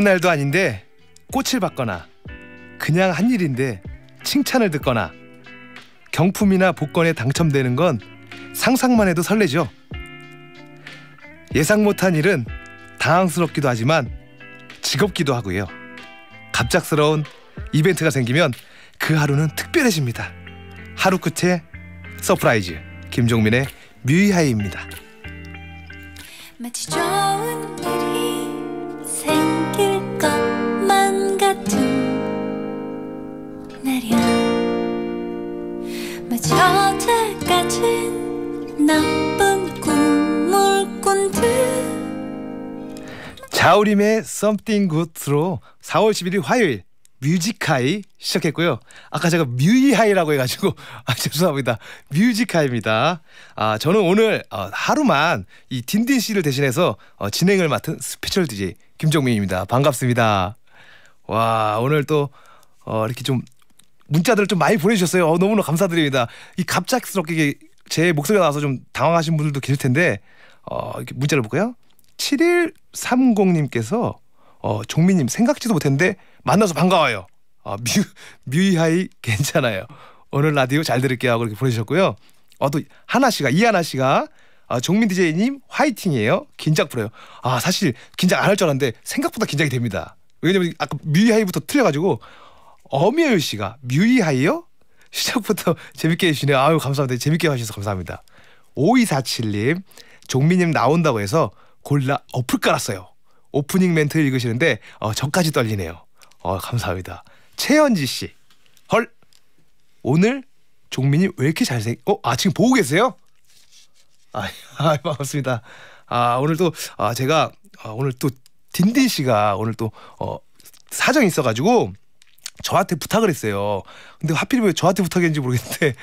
아무 날도 아닌데 꽃을 받거나 그냥 한 일인데 칭찬을 듣거나 경품이나 복권에 당첨되는 건 상상만 해도 설레죠. 예상 못한 일은 당황스럽기도 하지만 즐겁기도 하고요. 갑작스러운 이벤트가 생기면 그 하루는 특별해집니다. 하루 끝에 서프라이즈 김종민의 뮤이하이입니다. 마치 좋은 저제까진 자우림의 Something Good로 4월 11일 화요일 뮤직하이 시작했고요. 아까 제가 뮤이하이라고 해가지고 아, 죄송합니다. 뮤직하입니다아 저는 오늘 어, 하루만 이 딘딘 씨를 대신해서 어, 진행을 맡은 스페셜 DJ 김종민입니다. 반갑습니다. 와 오늘 또 어, 이렇게 좀 문자들을 좀 많이 보내주셨어요. 어, 너무너무 감사드립니다. 이 갑작스럽게 제 목소리가 나와서 좀 당황하신 분들도 계실 텐데 어, 이렇게 문자를 볼까요? 7130님께서 어, 종민님 생각지도 못했는데 만나서 반가워요. 아, 어, 뮤, 뮤이하이 괜찮아요. 오늘 라디오 잘 들을게요 그렇게 보내주셨고요. 아, 또 하나 씨가 이하나 씨가 아, 종민 DJ님 화이팅이에요. 긴장 풀어요. 아 사실 긴장 안 할 줄 알았는데 생각보다 긴장이 됩니다. 왜냐면 아까 뮤이하이부터 틀려가지고 엄여유 씨가 뮤이하이요? 시작부터 재밌게 해주시네요. 아유 감사합니다. 재밌게 하셔서 감사합니다. 5247님 종민님 나온다고 해서 골라 어플 깔았어요. 오프닝 멘트 읽으시는데 어, 저까지 떨리네요. 어, 감사합니다. 최현지 씨. 헐. 오늘 종민이 왜 이렇게 잘생? 어, 아 지금 보고 계세요? 아, 아 반갑습니다. 아 오늘 도아 제가 아, 오늘 또 딘딘 씨가 오늘 또 어, 사정이 있어가지고 저한테 부탁을 했어요. 근데 하필이면 왜 저한테 부탁했는지 모르겠는데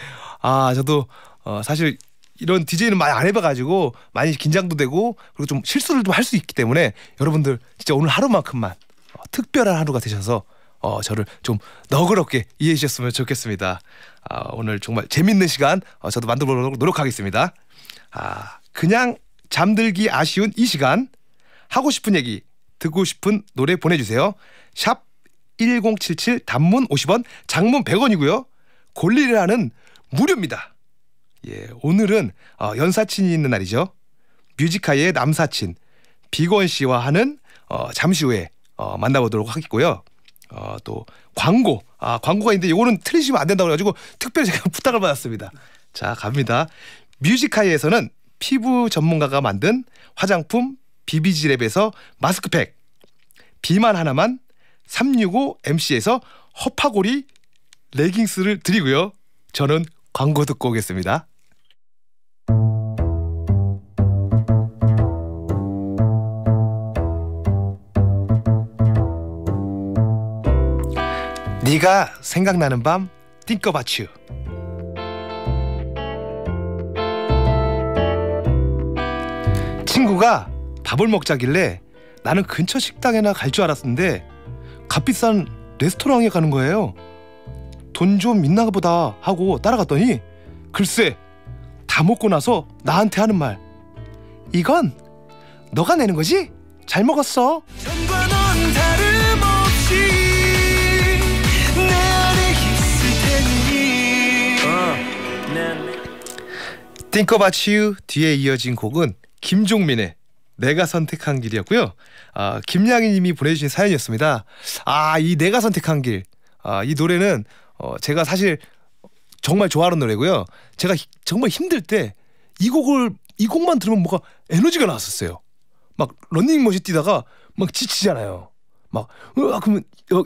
아 저도 어, 사실 이런 디제이는 많이 안 해봐가지고 많이 긴장도 되고 그리고 좀 실수를 좀할수 있기 때문에 여러분들 진짜 오늘 하루만큼만 어, 특별한 하루가 되셔서 어, 저를 좀 너그럽게 이해해 주셨으면 좋겠습니다. 아, 오늘 정말 재밌는 시간 어, 저도 만들어보도록 노력하겠습니다. 아, 그냥 잠들기 아쉬운 이 시간 하고 싶은 얘기 듣고 싶은 노래 보내주세요. 샵1077 단문 50원, 장문 100원이고요. 골리라는 무료입니다. 예, 오늘은 어, 연사친이 있는 날이죠. 뮤지카의 남사친 비건 씨와 하는 어, 잠시 후에 어, 만나보도록 하겠고요. 어, 또 광고 아 광고가 있는데 이거는 틀리시면 안 된다고 해가지고 특별히 제가 부탁을 받았습니다. 자 갑니다. 뮤지카이에서는 피부 전문가가 만든 화장품 비비지랩에서 마스크팩 비만 하나만 365 MC에서 허파고리 레깅스를 드리고요. 저는 광고 듣고 오겠습니다. 네가 생각나는 밤 Think About You 친구가 밥을 먹자길래 나는 근처 식당에나 갈 줄 알았는데 값비싼 레스토랑에 가는 거예요. 돈좀 있나 보다 하고 따라갔더니 글쎄 다 먹고 나서 나한테 하는 말 이건 너가 내는 거지? 잘 먹었어. 띵커바치유 뒤에 이어진 곡은 김종민의 내가 선택한 길이었고요. 아, 김양희님이 보내주신 사연이었습니다. 아, 이 내가 선택한 길. 아, 이 노래는 어, 제가 사실 정말 좋아하는 노래고요. 제가 히, 정말 힘들 때 이 곡을 이 곡만 들으면 뭔가 에너지가 나왔었어요. 막 런닝머신 뛰다가 막 지치잖아요. 막 으아 그러면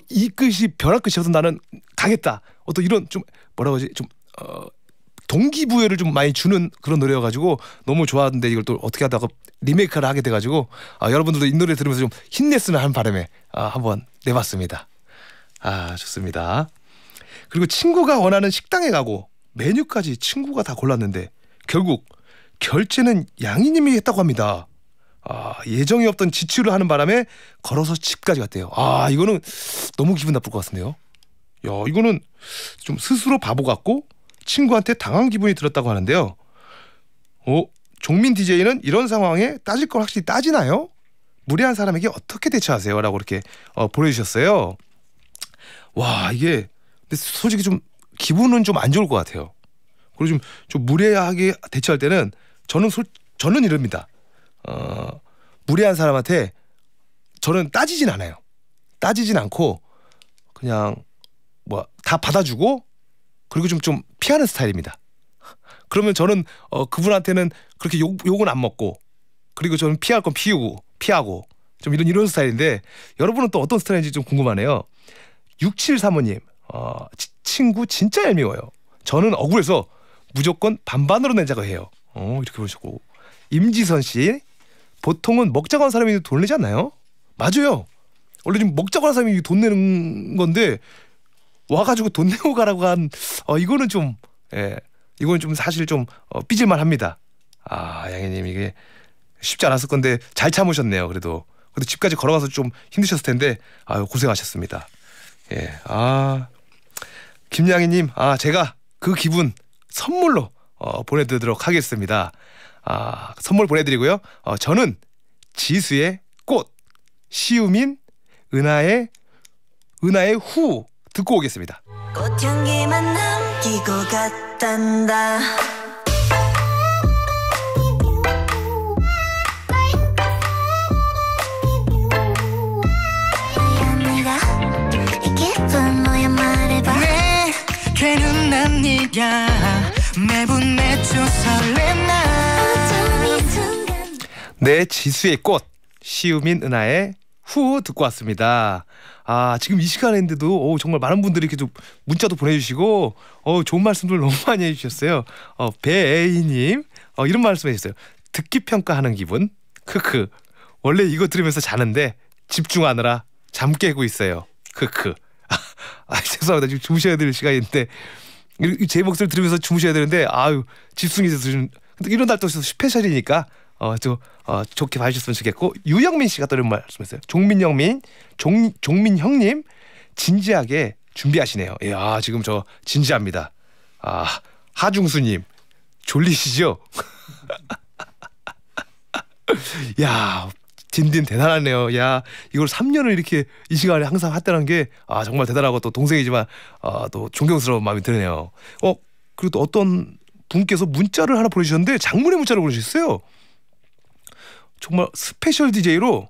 이 끝이 벼락 끝이어서 나는 가겠다. 어떤 이런 좀 뭐라고 하지 좀 어, 동기부여를 좀 많이 주는 그런 노래여가지고 너무 좋아하는데 이걸 또 어떻게 하다가 리메이크를 하게 돼가지고 아, 여러분들도 이 노래 들으면서 좀 힘냈으면 하는 바람에 아, 한번 내봤습니다. 아 좋습니다. 그리고 친구가 원하는 식당에 가고 메뉴까지 친구가 다 골랐는데 결국 결제는 양이님이 했다고 합니다. 아, 예정이 없던 지출을 하는 바람에 걸어서 집까지 갔대요. 아 이거는 너무 기분 나쁠 것 같은데요. 야 이거는 좀 스스로 바보 같고 친구한테 당한 기분이 들었다고 하는데요. 어? 종민 DJ는 이런 상황에 따질 걸 확실히 따지나요? 무례한 사람에게 어떻게 대처하세요? 라고 이렇게 어, 보내주셨어요. 와 이게 근데 솔직히 좀 기분은 좀 안 좋을 것 같아요. 그리고 좀, 좀 무례하게 대처할 때는 저는 솔, 저는 이럽니다. 어, 무례한 사람한테 저는 따지진 않아요. 따지진 않고 그냥 뭐 다 받아주고 그리고 좀 좀 피하는 스타일입니다. 그러면 저는 어, 그분한테는 그렇게 욕, 욕은 안 먹고 그리고 저는 피할 건 피우고 피하고 좀 이런 이런 스타일인데 여러분은 또 어떤 스타일인지 좀 궁금하네요. 6735님 어, 치, 친구 진짜 얄미워요. 저는 억울해서 무조건 반반으로 내자고 해요. 어, 이렇게 보시고 임지선 씨 보통은 먹자고 한 사람이 돈내잖아요 맞아요. 원래 지금 먹자고 한 사람이 돈 내는 건데 와가지고 돈 내고 가라고 한 어, 이거는 좀 예, 이건 좀 사실 좀 어, 삐질만 합니다. 아 양희님 이게 쉽지 않았을 건데 잘 참으셨네요. 그래도 그래도 집까지 걸어가서 좀 힘드셨을 텐데 아유 고생하셨습니다. 예, 아 김양희님 아 제가 그 기분 선물로 어, 보내드리도록 하겠습니다. 아 선물 보내드리고요. 어, 저는 지수의 꽃 시우민 은하의 은하의 후 듣고 오겠습니다. 꽃향기만 남기고 갔단다. 내 지수의 꽃 시우민 은하의 후 듣고 왔습니다. 아 지금 이 시간인데도 오, 어, 정말 많은 분들이 이렇게 좀 문자도 보내주시고 어 좋은 말씀들 너무 많이 해주셨어요. 어 배애이님 어, 이런 말씀해주어요 듣기 평가하는 기분 크크 원래 이거 들으면서 자는데 집중하느라 잠 깨고 있어요. 크크 아, 죄송합니다 지금 주무셔야 될 시간인데 제 목소리 들으면서 주무셔야 되는데 아유 집중해서 들으 이런 날또 스페셜이니까 어, 좀, 어, 좋게 봐주셨으면 좋겠고 유영민 씨가 또 이런 말씀했어요. 종민 영민, 종 종민 형님 진지하게 준비하시네요. 야 예, 아, 지금 저 진지합니다. 아 하중수님 졸리시죠? 야 딘딘 대단하네요. 야 이걸 3년을 이렇게 이 시간에 항상 했다는 게 아 정말 대단하고 또 동생이지만 아, 또 존경스러운 마음이 드네요. 어 그리고 또 어떤 분께서 문자를 하나 보내주셨는데 장문의 문자를 보내주셨어요. 정말 스페셜 DJ로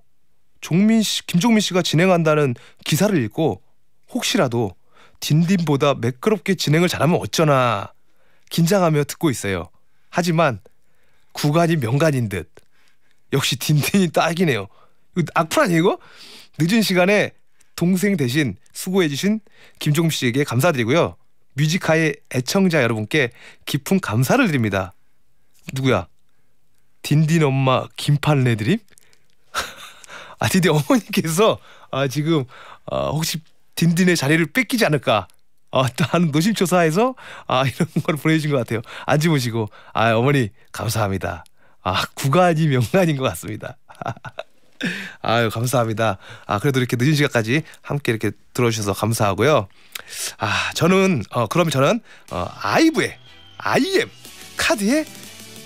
종민 씨, 김종민 씨가 진행한다는 기사를 읽고 혹시라도 딘딘보다 매끄럽게 진행을 잘하면 어쩌나 긴장하며 듣고 있어요. 하지만 구간이 명간인 듯 역시 딘딘이 딱이네요. 이거 악플 아니에요 이거? 늦은 시간에 동생 대신 수고해주신 김종민 씨에게 감사드리고요. 뮤지카의 애청자 여러분께 깊은 감사를 드립니다. 누구야? 딘딘 엄마 김팔 내드림? 아 딘딘 어머니께서 아 지금 아, 혹시 딘딘의 자리를 뺏기지 않을까? 아, 하 노심초사해서 아 이런 걸 보내주신 것 같아요. 안주시고아 어머니 감사합니다. 아 구간이 명간인 것 같습니다. 아유 감사합니다. 아 그래도 이렇게 늦은 시간까지 함께 이렇게 들어주셔서 감사하고요. 아 저는 어 그럼 저는 어 아이브의 I M 카드의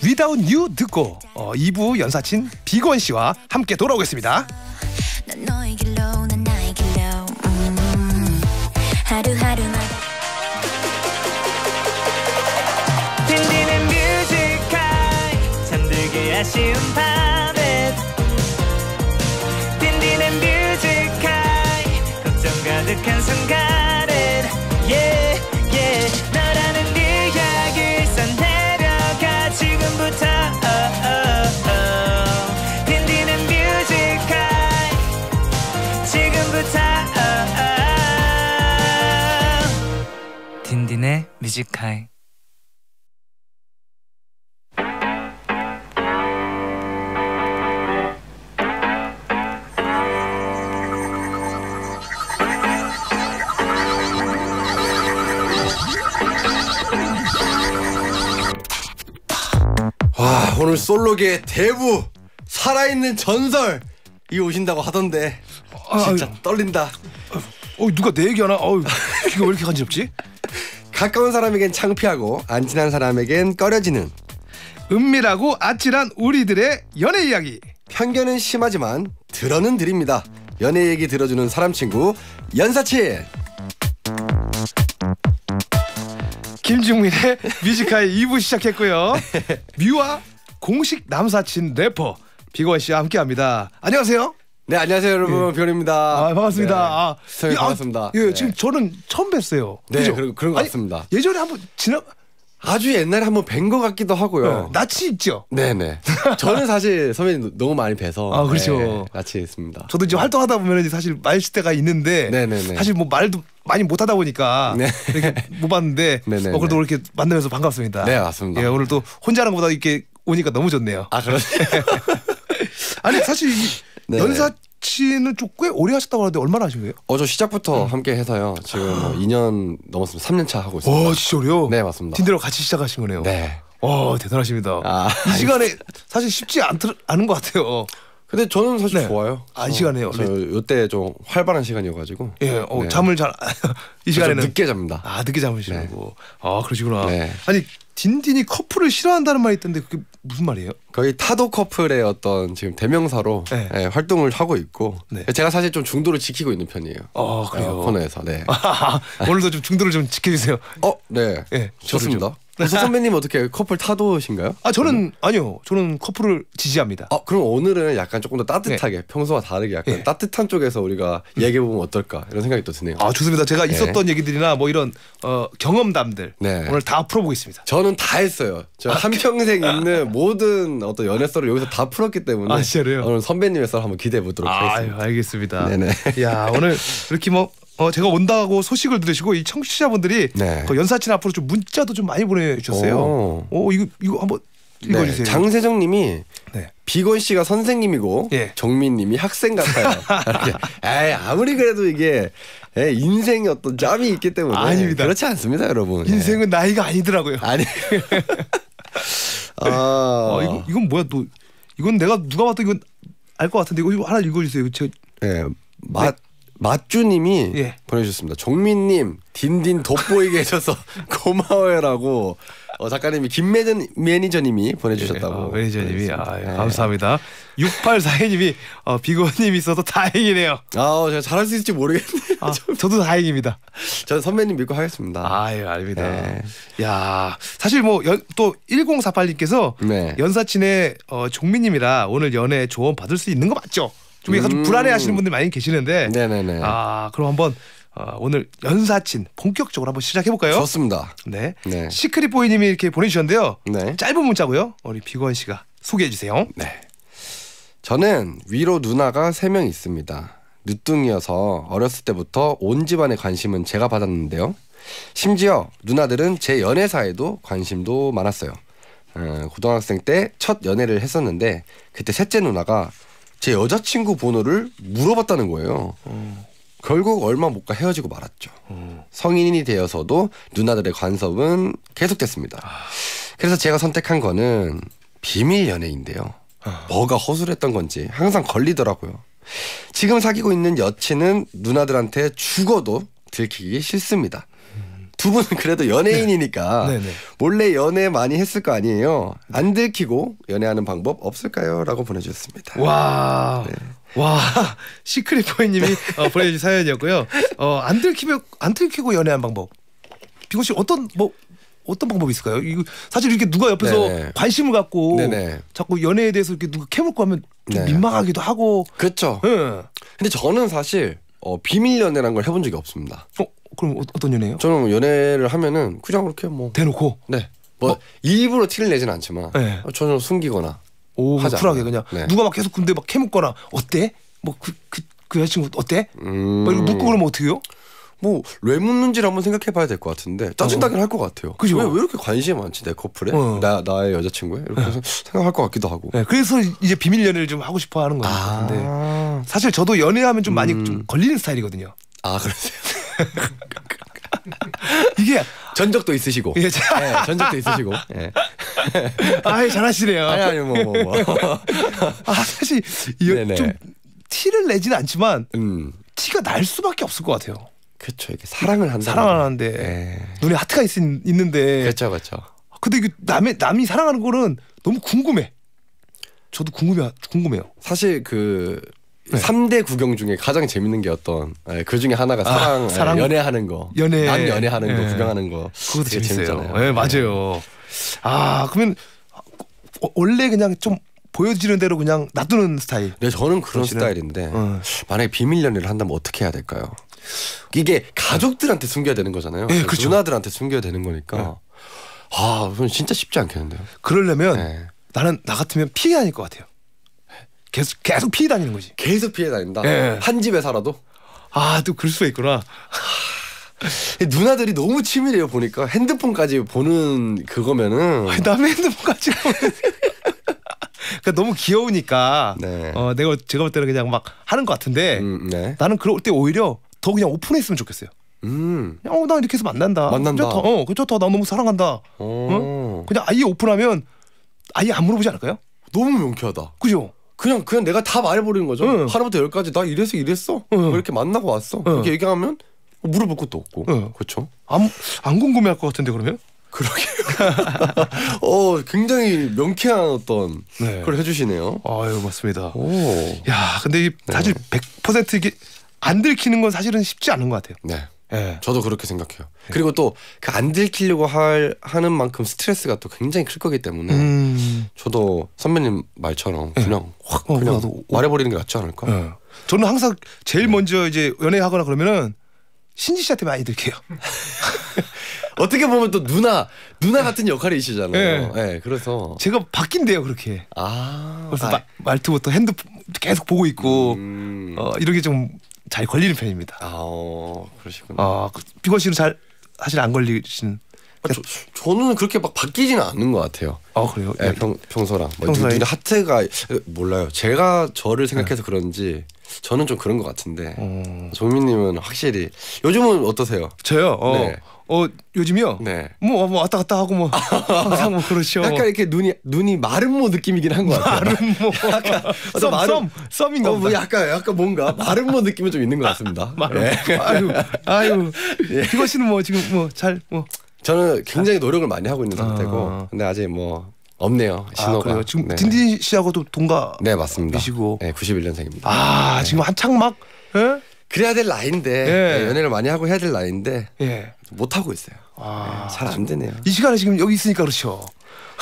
w 다운뉴 듣고 어, 2부 연사친 비건 씨와 함께 돌아오겠습니다. 음, 아쉬운 밤 뮤직하와 오늘 솔로계 대부 살아있는 전설 이 오신다고 하던데 진짜 아, 떨린다. 어 누가 내 얘기하나? 어 귀가 왜 이렇게 간지럽지? 가까운 사람에겐 창피하고 안 친한 사람에겐 꺼려지는 은밀하고 아찔한 우리들의 연애 이야기 편견은 심하지만 들어는 드립니다 연애 얘기 들어주는 사람 친구 연사치 김중민의 뮤지카의 2부 시작했고요 미와 공식 남사친 래퍼 비건 씨와 함께합니다 안녕하세요 네 안녕하세요 여러분 예. 변입니다. 아 반갑습니다. 네. 아 선생님, 아, 반갑습니다. 아, 예 네. 지금 저는 처음 뵀어요. 네그런 그런 것 같습니다. 예전에 한번 지난 아주 옛날에 한 번 뵌 것 같기도 하고요. 네. 낯이 있죠. 네네. 네. 저는 사실 선배님 너무 많이 뵈서 아 그렇죠. 네, 낯이 있습니다. 저도 이제 네. 활동하다 보면 사실 말실때가 있는데 네네네. 네, 사실 뭐 말도 많이 못하다 보니까 네. 이렇게 못 봤는데 어, 그래도 이렇게 만나면서 반갑습니다. 네 맞습니다. 예, 오늘 또 혼자랑보다 이렇게 오니까 너무 좋네요. 아 그러세요? 아니 사실 네. 연사 씨는 좀꽤 오래 하셨다고 하는데 얼마나 하신 거예요? 어저 시작부터 음. 함께 해서요. 지금 뭐 2년 아. 넘었으면 3년 차 하고 있습니다. 오 진짜 오래요? 네 맞습니다. 딘데로 같이 시작하신 거네요. 네. 와 대단하십니다. 아, 이 시간에 사실 쉽지 않, 은것 같아요. 근데 저는 사실 네. 좋아요. 아, 이 시간에요. 어, 저 요때 좀 활발한 시간이어가지고. 예, 어, 네. 잠을 잘 이 시간에는 늦게 잡니다. 아 늦게 잠으시고. 네. 아 그러시구나. 네. 아니 딘딘이 커플을 싫어한다는 말이 있던데 그게 무슨 말이에요? 거의 타도 커플의 어떤 지금 대명사로 네. 예, 활동을 하고 있고 네. 제가 사실 좀 중도를 지키고 있는 편이에요. 아 그래요? 어, 코너에서 네. 오늘도 좀 중도를 좀 지켜주세요. 어, 네. 예, 좋습니다. 그래서 선배님 어떻게 커플 타도신가요? 아 저는 아니요. 저는 커플을 지지합니다. 아 그럼 오늘은 약간 조금 더 따뜻하게 예. 평소와 다르게 약간 예. 따뜻한 쪽에서 우리가 음. 얘기해 보면 어떨까 이런 생각이 또 드네요. 아 좋습니다. 제가 예. 있었던 얘기들이나 뭐 이런 어, 경험담들 네. 오늘 다 풀어보겠습니다. 저는 다 했어요. 저한 아, 평생 그- 있는 모든 어떤 연애 썰을 여기서 다 풀었기 때문에 아, 오늘 선배님의 썰 한번 기대해 보도록 아, 하겠습니다. 아유, 알겠습니다. 네네. 야 오늘 이렇게 뭐 어, 제가 온다고 소식을 들으시고 이 청취자분들이 네. 그 연사친 앞으로 좀 문자도 좀 많이 보내주셨어요. 오, 오 어, 이거 이거 한번 읽어주세요. 네. 장세정님이 네. 비건 씨가 선생님이고 예. 정민님이 학생 같아요. 에이, 아무리 그래도 이게 에 예, 인생의 어떤 짬이 있기 때문에 아닙니다. 그렇지 않습니다, 여러분. 예. 인생은 네. 나이가 아니더라고요. 아니. 아, 어, 이거, 이건 뭐야 또 이건 내가 누가 봐도 이건 알 것 같은데 이거 하나 읽어주세요. 제 예, 네. 맛 맞주님이 예. 보내주셨습니다. 종민님 딘딘 돋보이게 해줘서 고마워요라고 어, 작가님이 김매전 매니저님이 보내주셨다고. 예, 어, 매니저님이 아, 예, 네. 감사합니다. 6842님이 어, 비건님 있어서 다행이네요. 아 어, 제가 잘할 수 있을지 모르겠네요. 아, 저도 다행입니다. 저는 선배님 믿고 하겠습니다. 아유 예, 아닙니다. 네. 야 사실 뭐 또 1048님께서 네. 연사친의 어, 종민님이라 오늘 연애 조언 받을 수 있는 거 맞죠? 좀 약간 좀 불안해하시는 음. 분들 많이 계시는데 네네네. 아 그럼 한번 어, 오늘 연사친 본격적으로 한번 시작해 볼까요? 좋습니다. 네. 네. 시크릿 보이님이 이렇게 보내주셨는데요. 네. 짧은 문자고요. 우리 비건 씨가 소개해 주세요. 네. 저는 위로 누나가 세 명 있습니다. 늦둥이어서 어렸을 때부터 온 집안의 관심은 제가 받았는데요. 심지어 누나들은 제 연애사에도 관심도 많았어요. 어, 고등학생 때 첫 연애를 했었는데 그때 셋째 누나가 제 여자친구 번호를 물어봤다는 거예요. 음. 결국 얼마 못 가 헤어지고 말았죠. 음. 성인이 되어서도 누나들의 간섭은 계속됐습니다. 아. 그래서 제가 선택한 거는 비밀 연애인데요. 아. 뭐가 허술했던 건지 항상 걸리더라고요. 지금 사귀고 있는 여친은 누나들한테 죽어도 들키기 싫습니다. 두 분은 그래도 연예인이니까 네. 네, 네. 몰래 연애 많이 했을 거 아니에요. 안 들키고 연애하는 방법 없을까요? 라고 보내주셨습니다. 와. 네. 와 시크릿 포인님이 어, 보내주신 사연이었고요. 어, 안 들키면 안 들키고 연애한 방법. 비고씨 어떤 뭐 어떤 방법이 있을까요? 이거 사실 이렇게 누가 옆에서 네네. 관심을 갖고 네네. 자꾸 연애에 대해서 이렇게 누가 캐물고 하면 좀 네. 민망하기도 하고 그렇죠. 네. 근데 저는 사실 어, 비밀 연애란 걸 해본 적이 없습니다. 어? 그럼 어, 어떤 연애예요? 저는 뭐 연애를 하면은 그냥 그렇게 뭐 대놓고 네. 뭐 어? 일부러 티를 내지는 않지만 네. 전혀 어, 숨기거나 오, 쿨하게 그냥 네. 누가 막 계속 근데 막 캐묻거나 어때? 뭐 그그그 그, 그 여자친구 어때? 음... 막 이러고 묻고 그러면 어떻게요? 뭐 왜 묻는지를 한번 생각해봐야 될 것 같은데 짜증나긴 어. 할것 같아요. 그죠? 왜, 왜 이렇게 관심이 많지 내 커플에 어. 나 나의 여자친구에 이렇게 네. 생각할 것 같기도 하고. 네, 그래서 이제 비밀 연애를 좀 하고 싶어하는 거예요. 아. 근데 사실 저도 연애하면 좀 많이 음. 좀 걸리는 스타일이거든요. 아 그러세요? 이게 전적도 있으시고. 예, 네, 전적도 있으시고. 예. 아, 잘하시네요. 아니 아니 뭐뭐 뭐, 뭐. 아, 사실 이좀 네, 네. 티를 내지는 않지만 음. 티가 날 수밖에 없을 것 같아요. 그렇죠. 이게 사랑을 한다. 사랑을 하는데 네. 눈에 하트가 있, 있는데. 그렇죠, 그렇죠. 근데 이 남의 남이 사랑하는 거는 너무 궁금해. 저도 궁금해 궁금해요. 사실 그 네. 3대 구경 중에 가장 재밌는 게 어떤 네, 그 중에 하나가 아, 사랑, 아, 사랑? 연애하는 거, 연애, 남 연애하는 네. 거, 구경하는 거. 그것도 재밌어요. 예, 네, 맞아요. 아 그러면 원래 그냥 좀 보여지는 대로 그냥 놔두는 스타일. 네, 저는 그런 보시는? 스타일인데 어. 만약에 비밀 연애를 한다면 어떻게 해야 될까요? 이게 가족들한테 숨겨야 되는 거잖아요. 네, 그렇죠. 누나들한테 숨겨야 되는 거니까. 네. 아, 그건 진짜 쉽지 않겠는데요. 그러려면 네. 나는 나 같으면 피해야 할 것 같아요. 계속 계속 피해 다니는 거지. 계속 피해 다닌다. 예. 한 집에 살아도. 아 또 그럴 수가 있구나. 누나들이 너무 치밀해요 보니까 핸드폰까지 보는 그거면은. 아니, 남의 핸드폰까지 그러니까 너무 귀여우니까 네. 어, 내가 제가 볼 때는 그냥 막 하는 것 같은데 음, 네. 나는 그럴 때 오히려 더 그냥 오픈했으면 좋겠어요. 음. 어, 나 이렇게 해서 만난다. 만난다. 좋다. 어, 좋다. 나 너무 사랑한다. 어. 어? 그냥 아예 오픈하면 아예 안 물어보지 않을까요? 너무 명쾌하다. 그죠? 그냥 그냥 내가 다 말해버리는 거죠. 응. 하루부터 열까지 나 이래서 이랬어. 응. 뭐 이렇게 만나고 왔어. 응. 이렇게 얘기하면 물어볼 것도 없고. 응. 그렇죠. 안, 안 궁금해할 것 같은데 그러면? 그러게어 굉장히 명쾌한 어떤 네. 그걸 해주시네요. 아유 맞습니다. 오. 야 근데 이 사실 네. 100% 이게 안 들키는 건 사실은 쉽지 않은 것 같아요. 네. 네. 저도 그렇게 생각해요. 네. 그리고 또 그 안 들키려고 할, 하는 만큼 스트레스가 또 굉장히 클 거기 때문에 음. 저도 선배님 말처럼 예. 그냥 네. 확 어, 그냥 나 말해버리는 게 낫지 않을까. 예. 저는 항상 제일 먼저 이제 연애하거나 그러면은 신지 씨한테 많이 들게요. 어떻게 보면 또 누나 누나 같은 역할이시잖아요. 네. 그래서 제가 바뀐대요 그렇게. 아. 그래서 아. 말투부터 핸드 계속 보고 있고 음. 어, 이렇게좀 잘 걸리는 편입니다. 아, 어, 그러시군요. 아, 그, 비건 씨는 잘 사실 안 걸리신. 아, 저, 저는 그렇게 막 바뀌지는 않는 것 같아요. 아 그래요? 네, 평, 평소랑. 뭐 평소에 뭐, 하트가 몰라요. 제가 저를 생각해서 네. 그런지 저는 좀 그런 것 같은데 어... 조민님은 확실히 요즘은 어떠세요? 저요. 어. 네. 어 요즘이요. 네. 뭐, 뭐, 뭐 왔다 갔다 하고 뭐 항상 뭐 그렇죠. 약간 이렇게 눈이 눈이 마름모 느낌이긴 한 것 같아요. 마름모. 약간 썸, 마름, 썸 썸인가 어, 뭐 약간 약간 뭔가 마름모 느낌은 좀 있는 것 같습니다. 마름. 네. 예. 아유 아유. 예. 휘거 씨는 뭐 지금 뭐잘뭐 뭐. 저는 굉장히 노력을 많이 하고 있는 아. 상태고 아. 근데 아직 뭐 없네요 아, 신호가. 아, 지금 네. 딘딘 씨하고도 동갑. 네 맞습니다. 이시고. 네 91년생입니다. 아 네. 지금 한창 막. 예? 그래야 될 나이인데 예. 연애를 많이 하고 해야 될 나이인데 예. 못 하고 있어요. 아, 네, 잘안 되네요. 이 시간에 지금 여기 있으니까 그렇죠.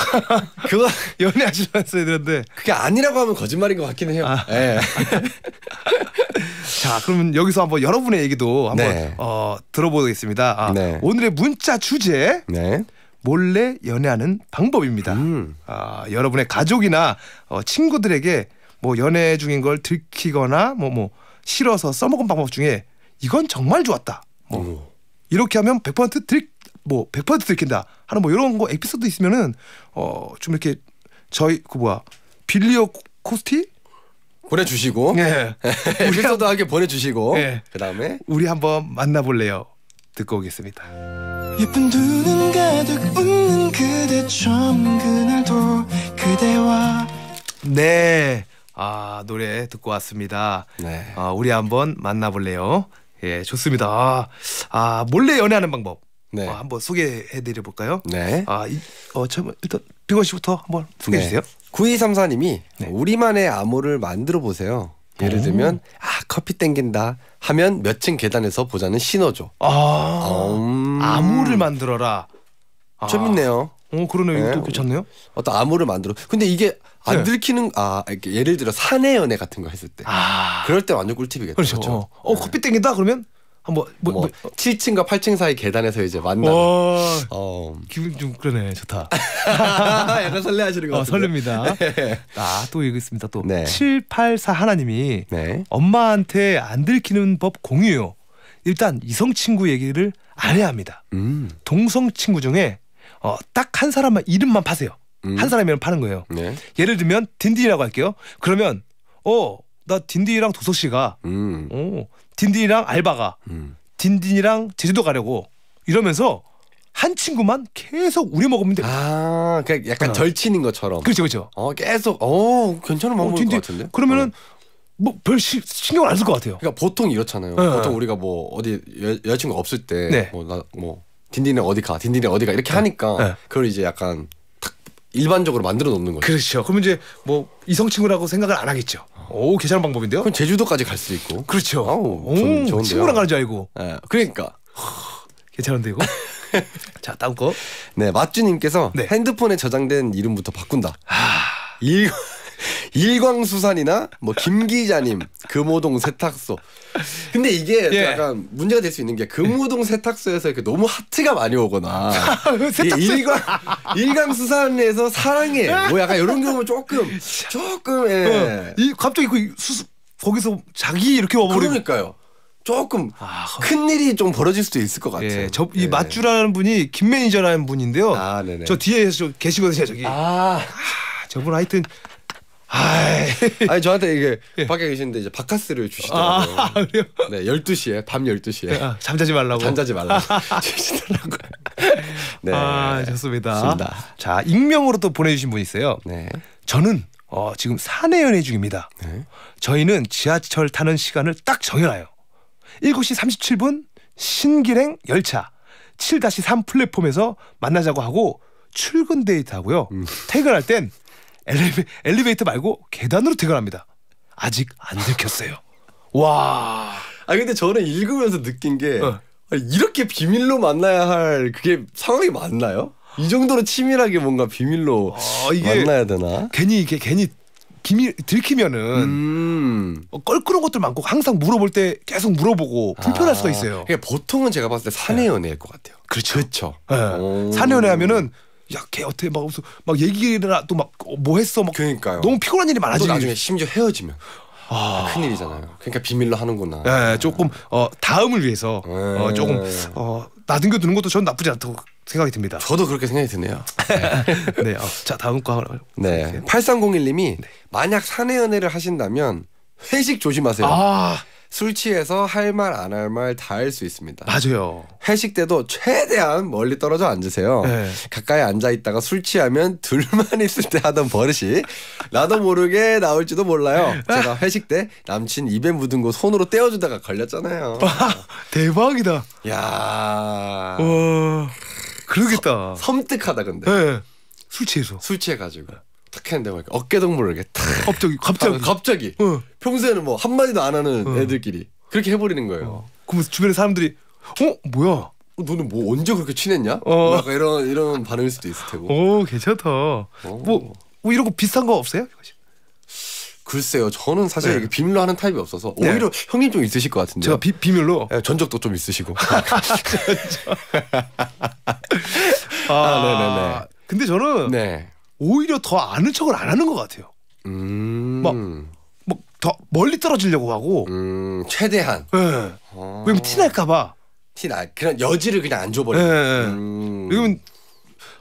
그거 연애하시면서 되는데 그게 아니라고 하면 거짓말인 것 같기는 해요. 아. 네. 자, 그러면 여기서 한번 여러분의 얘기도 한번 네. 어, 들어보겠습니다. 아, 네. 오늘의 문자 주제 몰래 연애하는 방법입니다. 음. 아, 여러분의 가족이나 어, 친구들에게 뭐 연애 중인 걸 들키거나 뭐뭐 뭐, 뭐 실어서 써먹은 방법 중에 이건 정말 좋았다. 뭐 이렇게 하면 100% 드릴 뭐100% 들킨다 하는 뭐 이런 거 에피소드 있으면은 어좀 이렇게 저희 그 뭐야 빌리어 코스티 보내주시고 예. 우리도 하게 보내주시고 예. 그 다음에 우리 한번 만나볼래요 듣고 오겠습니다. 예쁜 두눈 웃는 그대 처음 그날도 그대와 네아 노래 듣고 왔습니다. 네. 아, 우리 한번 만나볼래요. 예, 좋습니다. 아, 아 몰래 연애하는 방법. 네. 아, 한번 소개해드려 볼까요? 네. 아, 이, 어, 참, 일단 비건 씨부터 한번 네. 소개해 주세요. 네. 9 2 3님이 네. 우리만의 암호를 만들어 보세요. 예를 들면 아 커피 땡긴다 하면 몇 층 계단에서 보자는 신호죠. 아, 음. 암호를 만들어라. 아. 재밌네요. 어 그러네요. 네. 이것도 괜찮네요. 어떤 암호를 만들어. 근데 이게 안 네. 들키는 아 예를 들어 사내 연애 같은 거 했을 때 아. 그럴 때 완전 꿀팁이겠다. 그렇죠. 그렇죠. 어, 네. 커피 땡긴다 그러면 한번 뭐, 뭐, 뭐 7층과 8층 사이 계단에서 이제 만나. 어. 기분 좀 그러네. 좋다. 약간 설레하시는 거. 어, 설렙니다. 네. 아또 여기 있습니다. 또 네. 784 하나님이 네. 엄마한테 안 들키는 법 공유요. 일단 이성 친구 얘기를 안 해야 합니다. 음. 동성 친구 중에 어, 딱 한 사람만 이름만 파세요. 음. 한 사람이면 파는 거예요. 네. 예를 들면 딘딘이라고 할게요. 그러면 어 나 딘딘이랑 도석 씨가 음. 어 딘딘이랑 알바가 음. 딘딘이랑 제주도 가려고 이러면서 한 친구만 계속 우려 먹으면 돼요. 아, 그러니까 약간 어. 절친인 것처럼. 그렇죠, 그렇죠. 어, 계속 어, 괜찮은 방법인 어, 것 같은데. 그러면은 어. 뭐별 신경 안쓸 것 같아요. 그러니까 보통 이렇잖아요. 어, 보통 우리가 뭐 어디 여, 여자친구 없을 때 뭐나뭐 네. 뭐, 뭐 딘딘이 어디 가, 딘딘이 어디 가 이렇게 네. 하니까 네. 그걸 이제 약간 일반적으로 만들어 놓는 거죠. 그렇죠. 그럼 이제 뭐 이성 친구라고 생각을 안 하겠죠. 오 괜찮은 방법인데요. 그럼 제주도까지 갈 수 있고. 그렇죠. 아우, 오, 친구랑 가는 줄 알고. 예. 그러니까. 괜찮은데 이거? 자 다음 거. 네 마주님께서 네. 핸드폰에 저장된 이름부터 바꾼다. 아, 이거. 일광수산이나 뭐 김기자님 금호동 세탁소. 근데 이게 예. 약간 문제가 될 수 있는 게 금호동 세탁소에서 이렇게 너무 하트가 많이 오거나 일광 일광수산에서 사랑해 뭐 약간 이런 경우 는 조금 조금 예. 어. 이 갑자기 그 수수 거기서 자기 이렇게 와버리 그러니까요. 조금 아, 큰 일이 좀 벌어질 수도 있을 것 같아요. 예, 저, 이 예. 맞주라는 분이 김 매니저라는 분인데요. 아, 저 뒤에 계시거든요, 저기. 아, 아 저분 하여튼 아니 저한테 이게 예. 밖에 계시는데 이제 바카스를 주시더라고요. 아, 네, 12시에 밤 12시에. 아, 잠자지 말라고. 잠자지 말라고. 주시더라고요. 네. 아, 좋습니다. 좋습니다. 자, 익명으로 또 보내 주신 분 있어요. 네. 저는 어, 지금 사내 연애 중입니다. 네. 저희는 지하철 타는 시간을 딱 정해 놔요. 7시 37분 신길행 열차 7-3 플랫폼에서 만나자고 하고 출근 데이트하고요. 음. 퇴근할 땐 엘리베, 엘리베이터 말고 계단으로 퇴근합니다. 아직 안 들켰어요. 와. 아 근데 저는 읽으면서 느낀 게 어. 이렇게 비밀로 만나야 할 그게 상황이 맞나요? 이 정도로 치밀하게 뭔가 비밀로 아, 만나야 되나? 괜히 이게 괜히 기밀 들키면은 음. 어, 껄끄러운 것들 많고 항상 물어볼 때 계속 물어보고 불편할 아. 수가 있어요. 그러니까 보통은 제가 봤을 때 사내 연애일 것 같아요. 그렇죠. 그렇죠. 네. 예. 사내 연애하면은 야걔 어떻게 막 무슨 막 얘기를 또막뭐 어, 했어 막 그러니까요. 너무 피곤한 일이 많아지 나중에 심지어 헤어지면 아, 아, 큰일이잖아요. 그러니까 비밀로 하는구나. 예, 조금 어 다음을 위해서 어, 예. 어, 조금 어나뒹겨 두는 것도 전 나쁘지 않다고 생각이 듭니다. 저도 그렇게 생각이 드네요. 네. 네. 어, 자, 다음 거 네. 8301님이 네. 만약 사내 연애를 하신다면 회식 조심하세요. 아. 술 취해서 할 말 안 할 말 다 할 수 있습니다. 맞아요. 회식 때도 최대한 멀리 떨어져 앉으세요. 네. 가까이 앉아 있다가 술 취하면 둘만 있을 때 하던 버릇이 나도 모르게 나올지도 몰라요. 제가 아. 회식 때 남친 입에 묻은 거 손으로 떼어주다가 걸렸잖아요. 대박이다. 야. 와. 그러겠다. 섬뜩하다 근데. 네. 술 취해서. 술 취해가지고. 탁 했는데 막 어깨동 모르게 탁 갑자기 갑자기 갑자기 어. 평소에는 뭐 한마디도 안 하는 어. 애들끼리 그렇게 해버리는 거예요. 어. 그러 그 주변에 사람들이 어 뭐야? 어, 너는 뭐 언제 그렇게 친했냐? 어. 뭐 이런 이런 반응일 수도 있을 테고. 오 어, 괜찮다. 오. 뭐, 뭐 이런 거 비슷한 거 없어요? 글쎄요, 저는 사실 네. 비밀로 하는 타입이 없어서 네. 오히려 형님 좀 있으실 것 같은데. 제가 비, 비밀로 네, 전적도 좀 있으시고. 아, 네, 네, 아, 네네네. 근데 저는 네. 오히려 더 아는 척을 안 하는 것 같아요. 음. 막, 막 더 멀리 떨어지려고 하고. 음, 최대한. 예. 어. 아. 왜냐티 날까봐. 티 나. 그냥 여지를 그냥 안 줘버려. 예, 예. 음. 왜냐면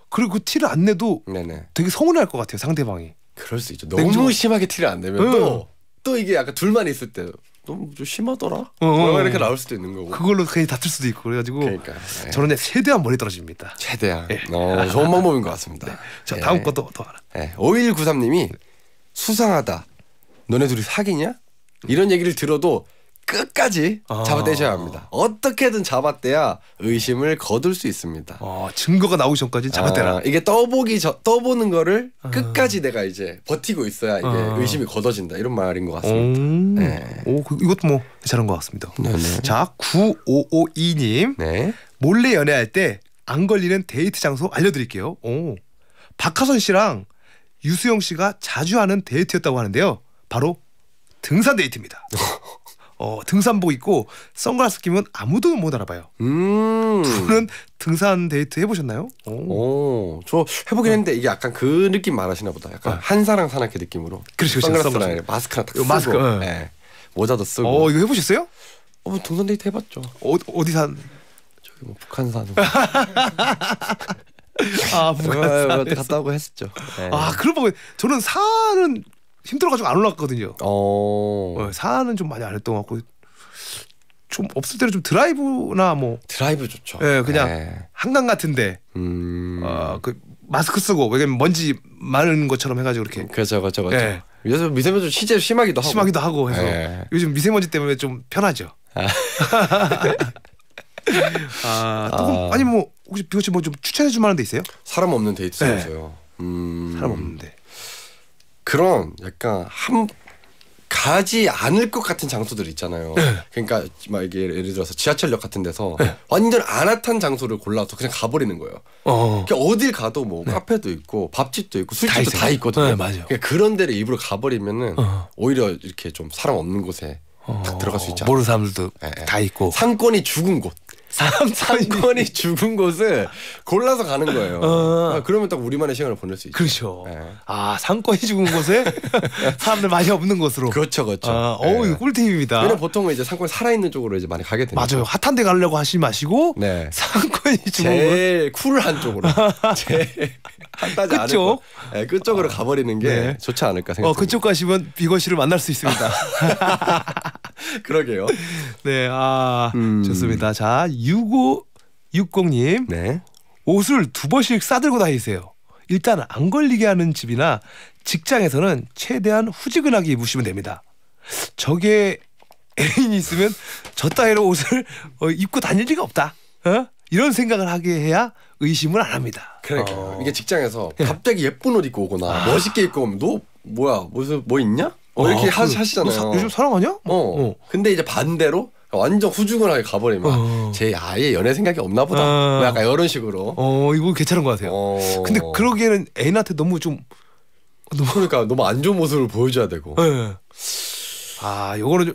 그리고 그 티를 안 내도 네네. 되게 서운할것 같아요 상대방이. 그럴 수 있죠. 너무 냉정... 심하게 티를 안 내면 또또 예. 이게 약간 둘만 있을 때 너무 좀 심하더라. 어, 어, 어. 이렇게 나올 수도 있는 거고. 그걸로 괜히 다툴 수도 있고 그래가지고 그러니까, 네. 예. 저는 최대한 머리 떨어집니다. 최대한. 네. 어, 좋은 방법인 것 같습니다. 네. 자 다음 예. 것도 또 하나. 네. 5 1 9님이 수상하다. 너네 둘이 사귀냐? 이런 얘기를 들어도 끝까지 아. 잡아떼셔야 합니다. 어떻게든 잡아떼야 의심을 거둘 수 있습니다. 아, 증거가 나오기 전까지 잡아떼라. 아, 이게 떠보기 저, 떠보는 거를 아. 끝까지 내가 이제 버티고 있어야 이게 아. 의심이 거둬진다 이런 말인 것 같습니다. 오, 네. 오 그, 이것도 뭐 괜찮은 것 같습니다. 네네. 네. 자, 9552님 네. 몰래 연애할 때 안 걸리는 데이트 장소 알려드릴게요. 오, 박하선 씨랑 유수영 씨가 자주 하는 데이트였다고 하는데요. 바로 등산 데이트입니다. 어, 등산복 입고 선글라스 끼면 아무도 못 알아봐요. 음. 두분 등산 데이트 해보셨나요? 오, 오저 해보긴 어. 했는데 이게 약간 그 느낌 말하시나 보다. 약간 어. 한사랑 산악회 그 느낌으로. 그렇죠, 그렇죠. 선글라스 마스크나 딱 어, 쓰고. 마스크. 어. 네. 모자도 쓰고. 어, 이거 해보셨어요? 어, 뭐 등산 데이트 해봤죠. 어, 어디 산? 저기 뭐 북한산. 아 네, 뭐 북한산 갔다 오고 했었죠. 네. 아 그런 거 저는 산은 힘들어가지고 안 올라갔거든요. 어. 네, 어, 4는 좀 많이 안 했던 것 같고 좀 없을 때는 좀 드라이브나 뭐 드라이브 좋죠. 예, 그냥 네. 한강 같은데 음. 어, 그 마스크 쓰고 왜냐면 먼지 많은 것처럼 해가지고 이렇게 그렇죠, 그렇죠, 그렇죠. 예. 요새 미세먼지 실제로 심하기도 하고 심하기도 하고 해서 예. 요즘 미세먼지 때문에 좀 편하죠. 아, 아, 또, 아. 아니 뭐 혹시 비호씨 뭐좀 추천해 줄 만한 데 있어요? 사람 없는 데있어요 예. 네. 음. 사람 없는데. 그런 약간 한 가지 않을 것 같은 장소들 있잖아요. 네. 그러니까 막 이게 예를 들어서 지하철역 같은 데서 네. 완전 안핫탄 장소를 골라서 그냥 가버리는 거예요. 어. 그러니까 어딜 가도 뭐 네. 카페도 있고 밥집도 있고 술집도 다, 다 있거든요. 네, 맞아요. 그러니까 그런 데를 일부러 가버리면은 어. 오히려 이렇게 좀 사람 없는 곳에 딱 어. 들어갈 수 있죠. 모르는 사람들도 네, 다 있고 상권이 죽은 곳. 상권이 죽은 곳을 골라서 가는 거예요. 어. 아, 그러면 딱 우리만의 시간을 보낼 수 있죠. 그렇죠. 네. 아 상권이 죽은 곳에 사람들 많이 없는 곳으로. 그렇죠, 그렇죠. 아, 어우 예. 이거 꿀팁입니다. 왜냐 보통은 이제 상권 살아있는 쪽으로 이제 많이 가게 됩니다 맞아요. 핫한데 가려고 하시지 마시고 네. 상권이 죽은 제일 쿨한 쪽으로. 제일 한따지 끝쪽. 않을 네, 끝쪽으로 어, 가버리는 게 네. 좋지 않을까 어, 생각합니다. 어, 그쪽 가시면 비건 씨를 만날 수 있습니다. 그러게요. 네, 아 음. 좋습니다. 자, 6560님. 네. 옷을 두 번씩 싸들고 다니세요. 일단 안 걸리게 하는 집이나 직장에서는 최대한 후지근하게 입으시면 됩니다. 저게 애인이 있으면 저 따위로 옷을 어, 입고 다닐 리가 없다. 어? 이런 생각을 하게 해야 의심을 안 합니다. 그러니까 어. 이게 직장에서 예. 갑자기 예쁜 옷 입고 오거나 아. 멋있게 입고 오면 너 뭐야 무슨 뭐 있냐? 뭐 이렇게 그, 하시, 하시잖아요. 사, 요즘 사랑하냐? 어. 어. 근데 이제 반대로 완전 후중을하게 가버리면 어. 제 아예 연애 생각이 없나 보다. 아. 뭐 약간 이런 식으로. 어 이거 괜찮은 것 같아요. 어. 근데 그러기에는 애인한테 너무 좀 너무 그러니까 너무 안 좋은 모습을 보여줘야 되고. 네. 아 요거는 좀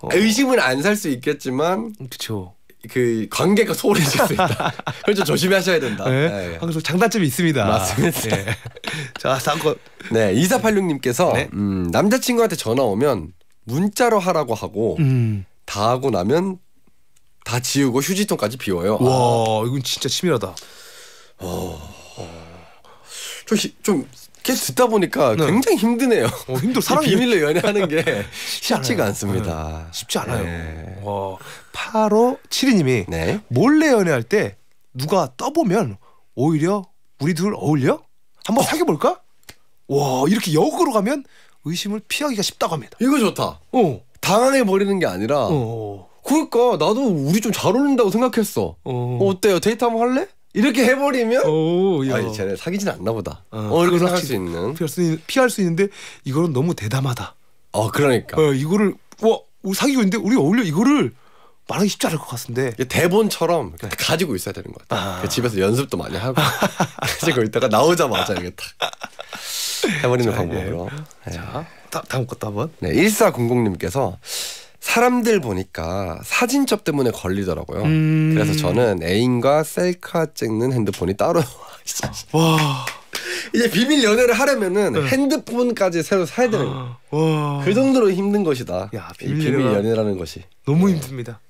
어. 의심은 안 살 수 있겠지만. 그렇죠. 그 관계가 소홀해질 수 있다. 그래서 조심하셔야 된다. 네? 네. 네. 항상 장단점이 있습니다. 맞습니다. 네. 자 다음 거. 네 2486님께서 네. 음, 남자친구한테 전화 오면 문자로 하라고 하고 음. 다 하고 나면 다 지우고 휴지통까지 비워요. 와 이건 진짜 치밀하다. 어... 좀, 좀 계속 듣다 보니까 네. 굉장히 힘드네요. 어, 힘들어. 사람 비밀로 연애하는 게 쉽지가 않습니다. 네. 쉽지 않아요. 네. 8호 7이님이 네. 몰래 연애할 때 누가 떠보면 오히려 우리 둘 어울려? 한번 어. 사귀어볼까? 와 이렇게 역으로 가면 의심을 피하기가 쉽다고 합니다. 이거 좋다. 어. 당황해 버리는 게 아니라. 어. 그러니까 나도 우리 좀 잘 어울린다고 생각했어. 어. 어때요? 데이트 한번 할래? 이렇게 해버리면 오, 아니 쟤네 사귀진 않나 보다. 어, 어 이렇게 생각할 수 있는. 피할 수, 있는, 피할 수 있는데 이거는 너무 대담하다. 어 그러니까. 어, 이거를 와 우리 사귀고 있는데 우리 어울려 이거를 말하기 쉽지 않을 것 같은데 대본처럼 네. 가지고 있어야 되는 것같아 아. 그 집에서 연습도 많이 하고 가지고 있다가 나오자마자 이게 딱 해버리는 자, 예. 방법으로. 예. 네. 자 다, 다음 것도 한번. 네 일사공공님께서 사람들 보니까 사진첩 때문에 걸리더라고요. 음. 그래서 저는 애인과 셀카 찍는 핸드폰이 따로 와. 이제 비밀 연애를 하려면은 네. 핸드폰까지 새로 사야 되는 아, 거 그 와. 그 정도로 힘든 것이다. 야, 비밀, 비밀 연애라는 것이. 너무 네. 힘듭니다.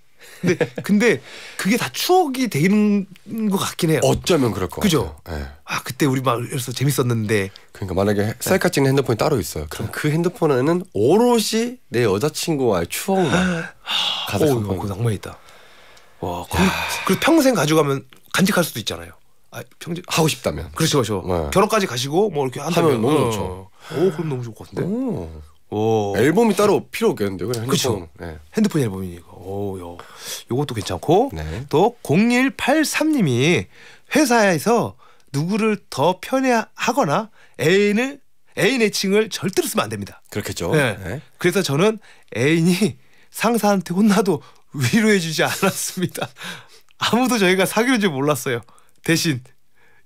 근데 네. 근데 그게 다 추억이 되는 것 같긴 해요. 어쩌면 그럴 거 그죠? 네. 아 그때 우리 막 그래서 재밌었는데. 그러니까 만약에 셀카 네. 찍는 핸드폰이 따로 있어요. 그럼 네. 그 핸드폰에는 오롯이 내 여자친구와의 추억만 아. 가득 오, 그 낭만있다. 와, 그리고 평생 가져가면 간직할 수도 있잖아요. 아, 평생 하고 싶다면. 그렇죠, 그렇죠. 네. 결혼까지 가시고 뭐 이렇게 한다면 너무 좋죠. 어. 오, 그럼 너무 좋을 것 같은데. 오. 오. 앨범이 따로 필요 없겠는데요. 그냥 핸드폰. 네. 핸드폰 앨범이니까. 오, 요. 요것도 괜찮고. 네. 또 0183님이 회사에서 누구를 더 편애하거나 애인을 애인 애칭을 절대로 쓰면 안 됩니다. 그렇겠죠. 네. 네. 그래서 저는 애인이 상사한테 혼나도 위로해주지 않았습니다. 아무도 저희가 사귀는 줄 몰랐어요. 대신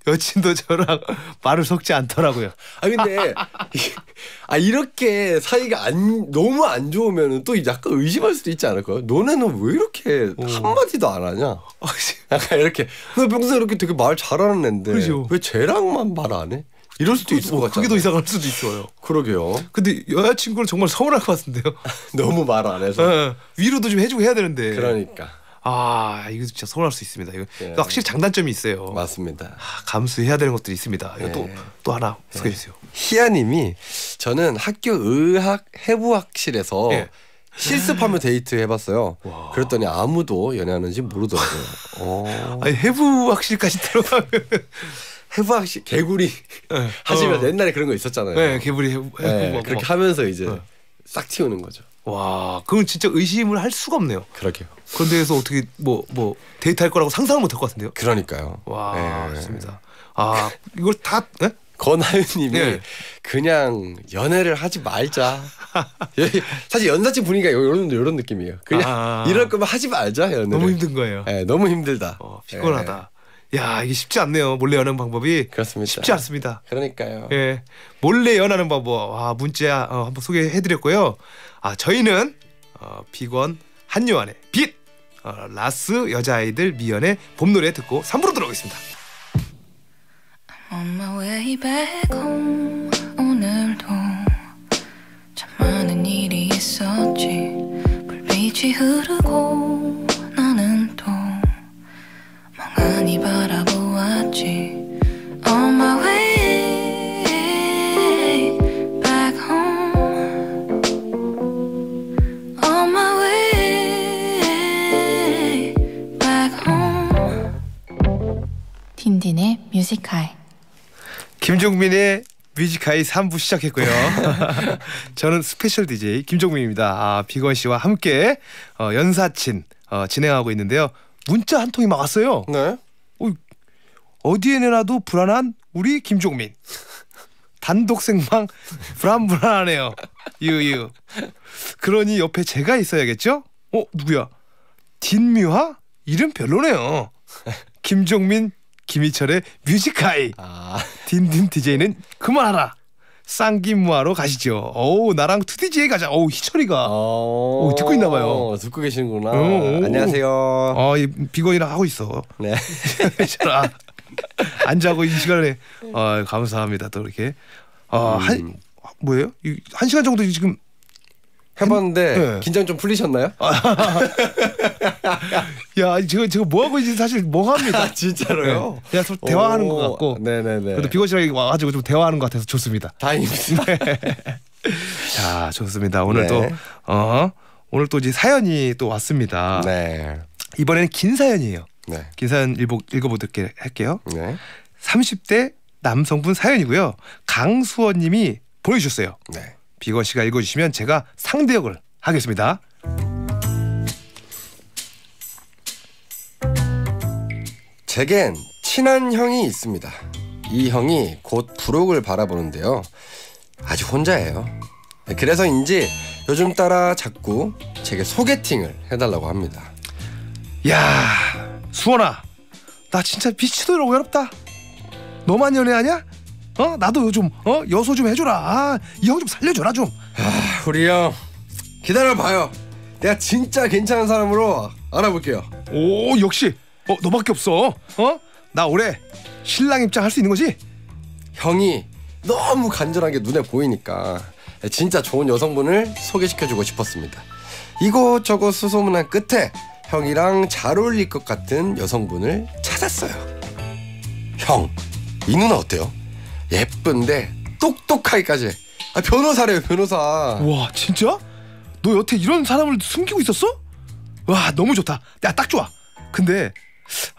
여친도 저랑 말을 섞지 않더라고요. 아 근데 아 이렇게 사이가 안 너무 안 좋으면 또 약간 의심할 수도 있지 않을까요? 너네는 왜 이렇게 오. 한마디도 안 하냐? 약간 이렇게 너 평소 이렇게 되게 말 잘하는 애인데 그렇죠. 왜 쟤랑만 말 안 해? 이럴 수도 있을 것같아 그게 더 이상할 수도 있어요. 그러게요. 근데 여자친구를 정말 서운할 것 같은데요. 너무 말 안 해서 네, 위로도 좀 해주고 해야 되는데. 그러니까. 아 이거 진짜 서운할 수 있습니다. 이거 예. 확실히 장단점이 있어요. 맞습니다. 아, 감수해야 되는 것들이 있습니다. 이거 또또 예. 하나 예. 소개해 주세요. 희아님이 저는 학교 의학 해부학실에서 예. 실습하면 데이트 해봤어요. 와. 그랬더니 아무도 연애하는지 모르더라고요. 어. 아니 해부학실까지 들어가면 해부학실 개구리 하시면 어. 옛날에 그런 거 있었잖아요. 네, 개구리 해부, 해부 네, 그렇게 뭐. 하면서 이제 네. 싹 튀우는 거죠. 와, 그건 진짜 의심을 할 수가 없네요. 그러게요. 그런데에서 어떻게 뭐뭐 뭐, 뭐 데이트할 거라고 상상을 못할것 같은데요. 그러니까요. 와, 네. 좋습니다. 아, 이걸 다 네? 권하윤님이 네. 그냥 연애를 하지 말자. 예, 사실 연사친 분위기가 이런 이런 느낌이에요. 그냥 아~ 이럴 거면 하지 말자 연애. 너무 힘든 거예요. 네, 너무 힘들다. 어, 피곤하다. 야 이게 쉽지 않네요. 몰래 연하는 방법이 그렇습니다. 쉽지 않습니다. 그러니까요. 예, 몰래 연하는 방법. 아 문자 어, 한번 소개해드렸고요. 아 저희는 어, 비건 한요한의 빛, 어, 라스 여자아이들 미연의 봄 노래 듣고 3부로 들어오겠습니다 On my way back home 오늘도 참 많은 일이 있었지 불빛이 흐르고 많이 바라보았지 On my way back home On my way back home 딘딘의 뮤지컬 김종민의 뮤지카이 3부 시작했고요. 저는 스페셜 DJ 김종민입니다. 아, 비건 씨와 함께 어, 연사친 어, 진행하고 있는데요. 문자 한 통이 막 왔어요. 네. 어디에 내놔도 불안한 우리 김종민. 단독 생방 불안불안하네요. 유유. 그러니 옆에 제가 있어야겠죠? 어 누구야? 딘뮤화? 이름 별로네요. 김종민, 김희철의 뮤직하이. 아. 딘딘 DJ는 그만하라. 쌍기무화로 가시죠. 오 나랑 투디지에 가자. 오 희철이가 오, 듣고 있나 봐요. 어, 듣고 계시는구나. 오, 오. 안녕하세요. 어, 비건이랑 하고 있어. 네. 희철아 안 자고 이 시간에 어, 감사합니다. 또 이렇게 어, 한 뭐예요? 한 시간 정도 지금 해봤는데 네. 긴장 좀 풀리셨나요? 아. 야, 지금 제가 뭐 하고 있지 는 사실 뭐 합니다. 아, 진짜로요? 네. 예. 그냥 대화하는 것 같고. 네네네. 그래도 비건 씨랑 와가지고 좀 대화하는 것 같아서 좋습니다. 다행입니다. 네. 자, 좋습니다. 오늘도 네. 어 오늘 또 이제 사연이 또 왔습니다. 네. 이번에는 긴 사연이에요. 네. 긴 사연 일보, 읽어보도록 할게요. 네. 30대 남성분 사연이고요. 강수원님이 보내주셨어요. 네. 비거 씨가 읽어주시면 제가 상대 역을 하겠습니다. 제겐 친한 형이 있습니다. 이 형이 곧 부록을 바라보는데요. 아직 혼자예요. 네, 그래서인지 요즘 따라 자꾸 제게 소개팅을 해달라고 합니다. 야 수원아 나 진짜 미치도록 외롭다. 너만 연애하냐? 어 나도 좀 어 여소 좀 해줘라 아, 이형 좀 살려줘라 좀 아, 우리 형 기다려봐요 내가 진짜 괜찮은 사람으로 알아볼게요 오 역시 어 너밖에 없어 어나 올해 신랑 입장 할수 있는 거지 형이 너무 간절한 게 눈에 보이니까 진짜 좋은 여성분을 소개시켜주고 싶었습니다 이곳저곳 수소문한 끝에 형이랑 잘 어울릴 것 같은 여성분을 찾았어요 형 이 누나 어때요? 예쁜데 똑똑하기까지. 아 변호사래요 변호사. 와 진짜? 너 여태 이런 사람을 숨기고 있었어? 와 너무 좋다. 야 딱 좋아. 근데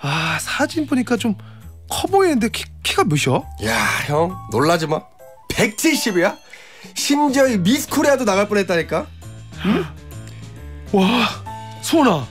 아 사진 보니까 좀 커 보이는데 키, 키가 몇이야? 야 형 놀라지 마. 170이야? 심지어 미스코리아도 나갈 뻔했다니까. 응? 와 소원아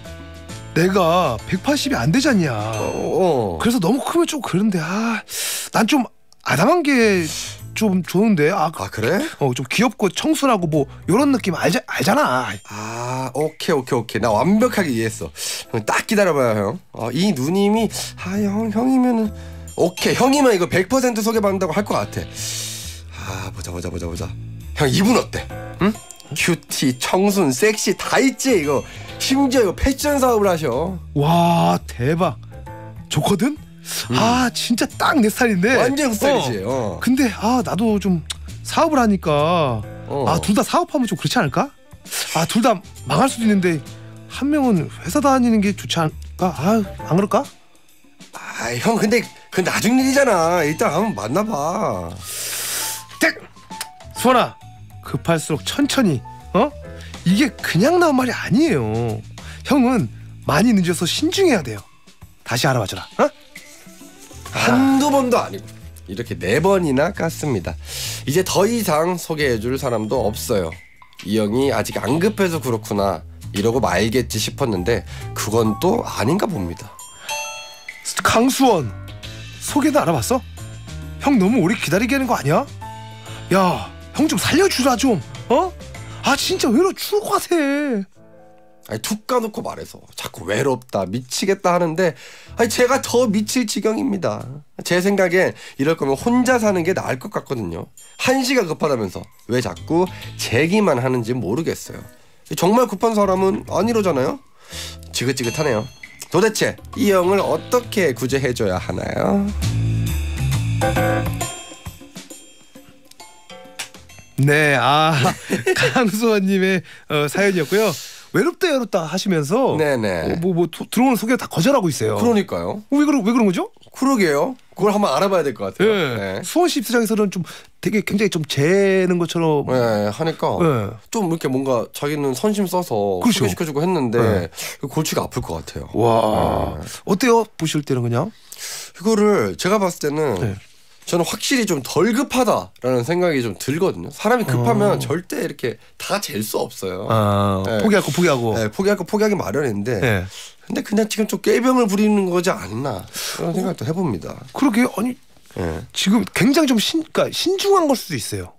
내가 180이 안 되잖냐. 어, 어. 그래서 너무 크면 좀 그런데 아난좀 아담한 게 좀 좋은데 아, 아 그래? 어 좀 귀엽고 청순하고 뭐이런 느낌 알자, 알잖아 아 오케이 오케이 오케이 나 완벽하게 이해했어 형, 딱 기다려봐요 형. 어, 이 누님이 아형 형이면은 오케이 형이면 이거 100% 소개받는다고 할 것 같아 아 보자 보자 보자 보자 형 이분 어때? 응? 큐티, 청순, 섹시 다 있지 이거 심지어 이거 패션 사업을 하셔 와 대박 좋거든? 아, 음. 아 진짜 딱 내 스타일인데 완전 그 스타일이지. 어. 어. 근데 아 나도 좀 사업을 하니까 어. 아둘 다 사업하면 좀 그렇지 않을까? 아 둘 다 망할 수도 있는데 한 명은 회사 다니는 게 좋지 않을까? 아안 그럴까? 아 형 근데 그 나중 일이잖아. 일단 한번 만나봐. 택 수원아 급할수록 천천히 어 이게 그냥 나온 말이 아니에요. 형은 많이 늦어서 신중해야 돼요. 다시 알아봐줘라. 어? 한두 번도 아니고 이렇게 네 번이나 깠습니다. 이제 더 이상 소개해줄 사람도 없어요. 이 형이 아직 안 급해서 그렇구나 이러고 말겠지 싶었는데 그건 또 아닌가 봅니다. 강수원 소개도 알아봤어? 형 너무 오래 기다리게 하는 거 아니야? 야 형 좀 살려주라 좀 어? 아 진짜 왜 이렇게 추억 세아 아니 툭 까놓고 말해서 자꾸 외롭다 미치겠다 하는데 아니 제가 더 미칠 지경입니다 제 생각엔 이럴 거면 혼자 사는 게 나을 것 같거든요 한시가 급하다면서 왜 자꾸 제기만 하는지 모르겠어요 정말 급한 사람은 아니러잖아요 지긋지긋하네요 도대체 이 형을 어떻게 구제해줘야 하나요? 네, 아 강수원님의 어, 사연이었고요. 외롭다 외롭다 하시면서 네 뭐, 뭐, 들어오는 소개 다 거절하고 있어요. 그러니까요. 어, 왜 그런 왜 그런 거죠? 그러게요. 그걸 한번 알아봐야 될 것 같아요. 네. 네. 수원 씨 입장에서는 좀 되게 굉장히 좀 재는 것처럼 네, 하니까 네. 좀 이렇게 뭔가 자기는 선심 써서 그렇죠. 소개시켜주고 했는데 예. 그 골치가 아플 것 같아요. 와 네. 어때요 보실 때는 그냥 이거를 제가 봤을 때는 네. 저는 확실히 좀 덜 급하다라는 생각이 좀 들거든요. 사람이 급하면 어. 절대 이렇게 다 잴 수 없어요. 아, 네. 포기할 거 포기하고. 네, 포기할 거 포기하기 마련인데. 네. 근데 그냥 지금 좀 깨병을 부리는 거지 않나 그런 어, 생각도 해봅니다. 그러게 아니 예. 지금 굉장히 좀 신, 그러니까 신중한 걸 수도 있어요.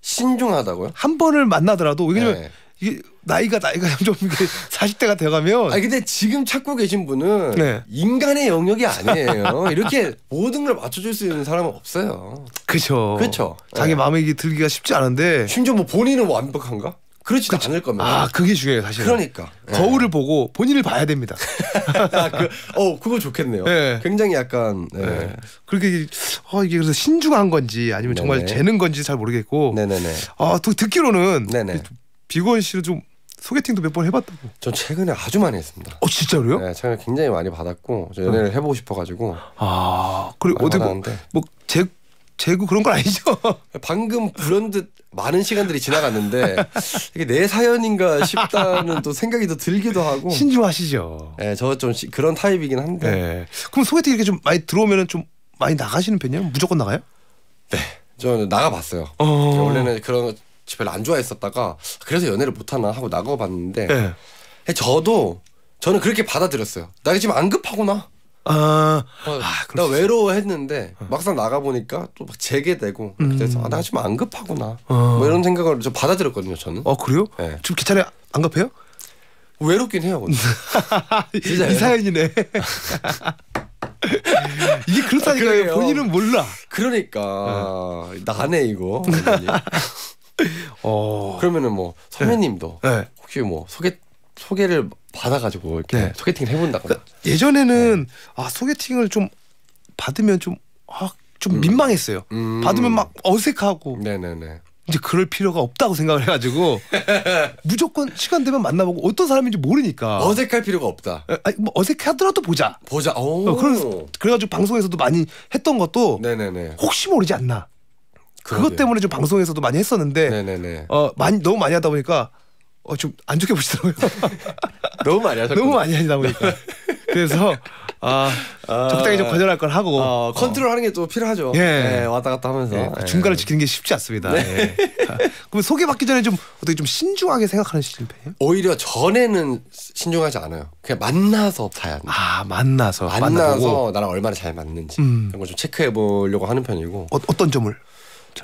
신중하다고요? 한 번을 만나더라도 왜냐면 예. 이게 나이가 나이가 좀 40대가 돼가면. 아 근데 지금 찾고 계신 분은 네. 인간의 영역이 아니에요. 이렇게 모든 걸 맞춰줄 수 있는 사람은 없어요. 그쵸그쵸 자기 네. 마음에 들기가 쉽지 않은데. 심지어 뭐 본인은 완벽한가? 그렇지도 그렇 않을 겁니다 아, 그게 중요해요, 사실. 은 그러니까. 네. 거울을 네. 보고 본인을 봐야 됩니다. 아, 그, 어, 그거 좋겠네요. 네. 굉장히 약간 네. 네. 그렇게 어, 이게 그래서 신중한 건지 아니면 네네. 정말 재는 건지 잘 모르겠고. 네네네. 아, 듣기로는 네네. 비건 씨는 좀 소개팅도 몇 번 해봤다고. 전 최근에 아주 많이 했습니다. 어 진짜로요? 네, 최근에 굉장히 많이 받았고 연애를 네. 해보고 싶어가지고. 아 그리고 어디 뭐뭐제 재고 그런 건 아니죠? 방금 그런 듯 많은 시간들이 지나갔는데 이게 내 사연인가 싶다는 또 생각이 또 들기도 하고 신중하시죠. 네, 저 좀 그런 타입이긴 한데. 네. 그럼 소개팅 이렇게 좀 많이 들어오면은 좀 많이 나가시는 편이에요? 무조건 나가요? 네, 저는 나가봤어요. 어... 원래는 그런 별로 안 좋아했었다가 그래서 연애를 못하나 하고 나가봤는데 네. 예, 저도 저는 그렇게 받아들였어요. 나 지금 안 급하구나. 아, 어, 아나 외로워했는데 어. 막상 나가 보니까 또막 재개되고 음. 그래서 아, 나 지금 안 급하구나. 어. 뭐 이런 생각을 좀 받아들였거든요. 저는. 어 그래요? 네. 지금 기 차례 안 급해요? 외롭긴 해요. 진짜 이 사연이네. 이게 그렇다니까요. 아, 본인은 몰라. 그러니까 네. 나네 이거. 어. 그러면은 뭐 선배님도 네. 네. 혹시 뭐 소개 소개를 받아가지고 이렇게 네. 소개팅을 해본다거나 그러니까 예전에는 네. 아 소개팅을 좀 받으면 좀아좀 아, 좀 음. 민망했어요. 음. 받으면 막 어색하고 네네네. 이제 그럴 필요가 없다고 생각을 해가지고 무조건 시간 되면 만나보고 어떤 사람인지 모르니까 어색할 필요가 없다. 아니, 뭐 어색하더라도 보자. 보자. 어, 그런 그래가지고 방송에서도 많이 했던 것도 네네네. 혹시 모르지 않나. 그것 네. 때문에 좀 방송에서도 많이 했었는데 네네네. 어 많이 너무 많이 하다 보니까 어좀 안 좋게 보시더라고요. 너무 많이 하셨 너무 많이 하다 보니까 그래서 아, 아, 적당히 좀 거절할 걸 하고 어, 컨트롤하는 게 또 필요하죠. 예. 네, 왔다 갔다 하면서 네. 예. 중간을 지키는 게 쉽지 않습니다. 네. 아, 그럼 소개받기 전에 좀 어떻게 좀 신중하게 생각하는 실패예요? 오히려 전에는 신중하지 않아요. 그냥 만나서 봐야 합아 만나서 만나서 만나고 나랑 얼마나 잘 맞는지 음. 이런 걸좀 체크해 보려고 하는 편이고 어, 떤 점을?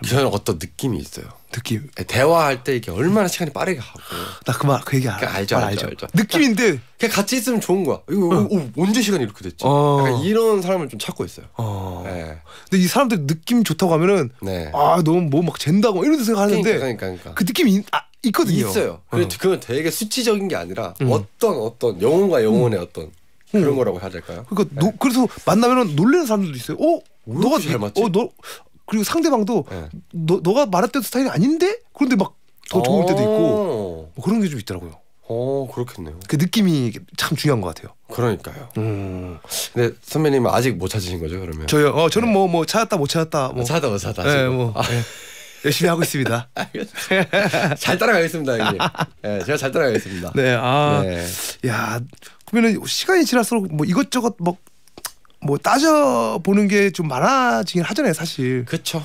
저는 어떤 느낌이 있어요. 느낌. 예, 대화할 때 이게 얼마나 시간이 빠르게 가고. 나그말그 그 얘기 그러니까 알, 그 알죠, 알죠, 알죠, 알죠. 느낌인데 그러니까 그냥 같이 있으면 좋은 거야. 이거 어. 오, 어, 어, 언제 시간이 이렇게 됐지? 어. 이런 사람을 좀 찾고 있어요. 어. 네. 근데 이 사람들 느낌 좋다고 하면은 네. 아 너무 뭐막 잰다고 이런 생각하는데 그러니까, 그러니까, 그러니까, 그 느낌이 아, 있거든요. 있어요. 그래 어. 그건 되게 수치적인 게 아니라 음. 어떤 어떤 영혼과 영혼의 음. 어떤 음. 그런 거라고 해야 될까요? 그러니까 네. 노, 그래서 만나면은 놀래는 사람들도 있어요. 어? 너가 잘 어, 맞지? 어, 너, 그리고 상대방도 네. 너, 너가 말했던 스타일이 아닌데 그런데 막 더 좋을 때도 있고 어. 뭐 그런 게 좀 있더라고요. 어 그렇겠네요. 그 느낌이 참 중요한 것 같아요. 그러니까요. 음. 근데 선배님 아직 못 찾으신 거죠 그러면? 저요. 어 저는 뭐뭐 네. 뭐, 뭐 찾았다 못 찾았다. 뭐. 찾았다 못 찾았다. 네, 뭐. 아. 네. 열심히 하고 있습니다. 잘 따라가겠습니다, 형님. 네, 제가 잘 따라가겠습니다. 네, 아, 네. 야, 그러면 시간이 지날수록 뭐 이것저것 막 뭐뭐 따져 보는 게 좀 많아지긴 하잖아요, 사실. 그렇죠.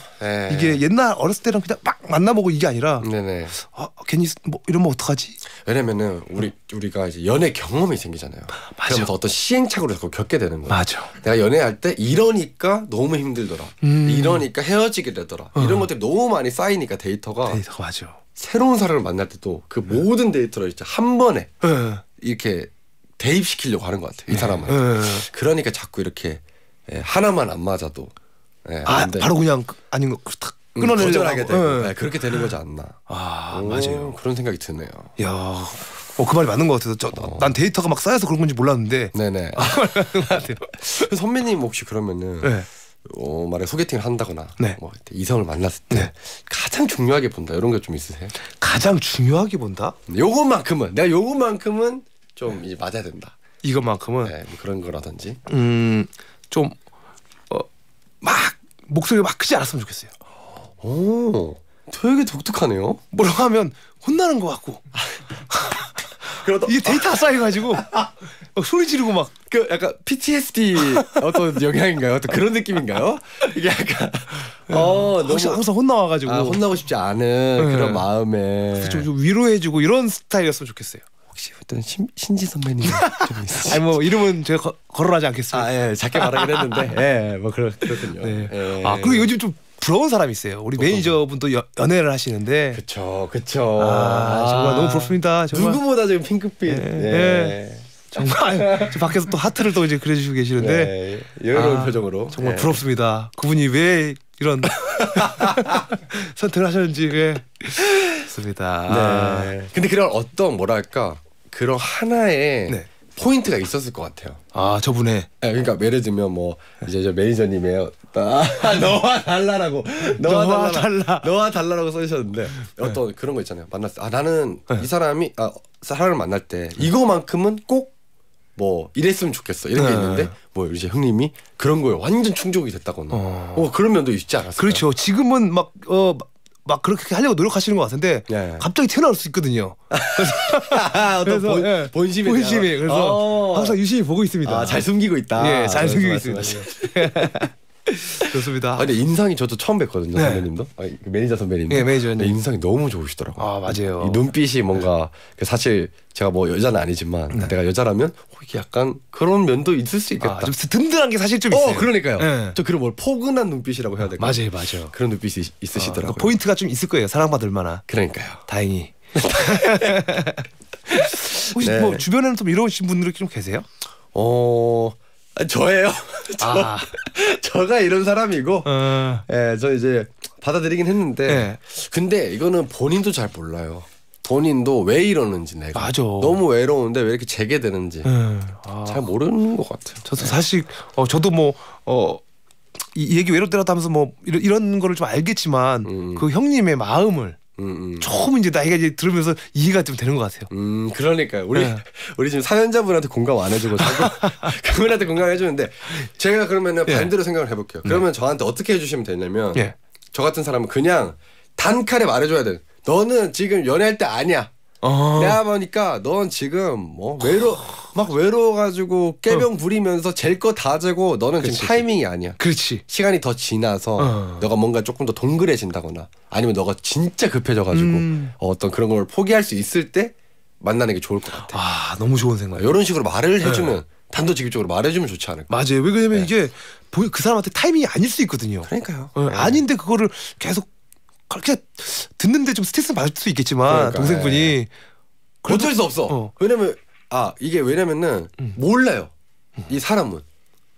이게 옛날 어렸을 때랑 그냥 막 만나보고 이게 아니라. 네네. 아 괜히 뭐 이러면 어떡하지? 왜냐면은 우리 우리가 이제 연애 경험이 생기잖아요. 맞아. 그러면서 어떤 시행착오를 자꾸 겪게 되는 거예요. 맞아. 내가 연애할 때 이러니까 너무 힘들더라. 음. 이러니까 헤어지게 되더라. 어. 이런 것들이 너무 많이 쌓이니까 데이터가. 데이터 맞아. 새로운 사람을 만날 때도 그 모든 데이터를 진짜 한 번에 네. 이렇게 대입시키려고 하는 것 같아요. 이 네. 사람은. 네. 그러니까 자꾸 이렇게 예, 하나만 안 맞아도 예, 아, 바로 그냥 그, 아닌 거 탁. 음, 끊어내려고 되고 네. 네. 그렇게 되는 거지 않나. 아 오, 맞아요. 그런 생각이 드네요. 야, 어, 그 말이 맞는 것 같아서 저난 어. 데이터가 막 쌓여서 그런 건지 몰랐는데. 네네. 아, 선배님 혹시 그러면은 네. 어, 말에 소개팅을 한다거나 네. 뭐 이성을 만났을 때 네. 가장 중요하게 본다 이런 게 좀 있으세요? 가장 중요하게 본다? 요것만큼은 내가 요것만큼은 좀 이제 맞아야 된다. 이것만큼은 네, 뭐 그런 거라든지 음좀막 어, 목소리가 막 크지 않았으면 좋겠어요. 오, 되게 독특하네요. 뭐라고 하면 혼나는 것 같고. 그러다 이게 데이터 쌓여가지고 소리 지르고 막 그 약간 PTSD 어떤 영향인가요? 어떤 그런 느낌인가요? 이게 약간 예. 어 너무 항상 혼나와가지고 아, 혼나고 싶지 않은 네. 그런 마음에 좀, 좀 위로해주고 이런 스타일이었으면 좋겠어요. 역시 어떤 신, 신지 선배님 좀 있으시죠? 아니 뭐 이름은 제가 거, 거론하지 않겠습니다. 아, 예, 작게 말하긴 했는데, 예, 뭐 그렇, 군요 네. 예. 아 그리고 요즘 좀 부러운 사람이 있어요. 우리 매니저분도 여, 연애를 하시는데. 그렇죠그렇죠아 정말 너무 부럽습니다. 정말. 누구보다 지금 핑크빛. 예, 예. 예. 정말 저 밖에서 또 하트를 또 이제 그려주시고 계시는데 네, 여유로운 아, 표정으로 정말 네. 부럽습니다. 그분이 왜 이런 선택을 하셨는지 예. 그렇습니다. 네. 근데 그런 어떤 뭐랄까 그런 하나의 네. 포인트가 있었을 것 같아요. 아 저분의. 네, 그러니까 예를 들면 뭐 이제 저매니저님이 아, 너와 달라라고 너와, 너와 달라, 달라 너와 달라라고 써주셨는데 네. 어떤 네. 그런 거 있잖아요. 만났어. 아 나는 네. 이 사람이 아 사람을 만날 때 이거만큼은 꼭 뭐 이랬으면 좋겠어 이런 게 네. 있는데 뭐 이제 형님이 그런 거에 완전 충족이 됐다거나 어... 어 그런 면도 있지 않았어요. 그렇죠. 지금은 막어 막 그렇게 하려고 노력하시는 것 같은데 예. 갑자기 태어날수 있거든요. 그래서, 예. 그래서 예. 본, 심이 본심이 그래서 오. 항상 유심히 보고 있습니다. 아, 잘 숨기고 있다. 예, 잘 숨기고 있습니다. 좋습니다. 아니 인상이 저도 처음 뵀거든요 네. 선배님도 아니, 그 네, 매니저 선배님. 네 매니저님. 인상이 너무 좋으시더라고요. 아 맞아요. 눈빛이 뭔가 네. 사실 제가 뭐 여자는 아니지만 네. 내가 여자라면 어, 이게 약간 그런 면도 있을 수 있겠다. 아, 좀 든든한 게 사실 좀 어, 있어요. 그러니까요. 네. 저 그런 뭘 포근한 눈빛이라고 해야 될까요? 맞아요, 맞아요. 그런 눈빛이 있으시더라고요. 아, 그러니까 포인트가 좀 있을 거예요. 사랑받을 만한. 그러니까요. 다행히. 혹시 네. 뭐 주변에는 좀 이러신 분들 좀 계세요? 어 아, 저예요. 저, 아. 저가 이런 사람이고, 어. 예, 저 이제 받아들이긴 했는데, 네. 근데 이거는 본인도 잘 몰라요. 본인도 왜 이러는지 내가 맞아. 너무 외로운데 왜 이렇게 재게되는지 네. 예. 아. 잘 모르는 것 같아요. 저도 사실 어, 저도 뭐 어. 이 얘기 외롭더라도 하면서 뭐 이런, 이런 거를 좀 알겠지만 음. 그 형님의 마음을 음, 조금 음. 이제 나이가 이제 들으면서 이해가 좀 되는 것 같아요. 음, 그러니까 우리 네. 우리 지금 사연자분한테 공감 안 해주고 그분한테 공감해 주는데 제가 그러면 예. 반대로 생각을 해볼게요. 그러면 네. 저한테 어떻게 해주시면 되냐면 예. 저 같은 사람은 그냥 단칼에 말해줘야 돼. 너는 지금 연애할 때 아니야. 어. 내가 보니까 넌 지금 뭐 외로 막 외로워가지고 깨병 어. 부리면서 젤 거다 재고 너는 그치. 지금 타이밍이 아니야. 그렇지. 시간이 더 지나서 어. 너가 뭔가 조금 더 동그래진다거나 아니면 너가 진짜 급해져가지고 음. 어, 어떤 그런 걸 포기할 수 있을 때 만나는 게 좋을 것 같아. 아 너무 좋은 생각. 이런 식으로 말을 네. 해주면 네. 단도직입적으로 말해주면 좋지 않을까. 맞아요. 왜냐면 네. 이게 그 사람한테 타이밍이 아닐 수 있거든요. 그러니까요. 네. 아닌데 그거를 계속 그렇게 듣는데 좀 스트레스 받을 수 있겠지만 그러니까, 동생분이 예. 그 어쩔 수 없어. 어. 왜냐면 아 이게 왜냐면은 음. 몰라요 이 사람은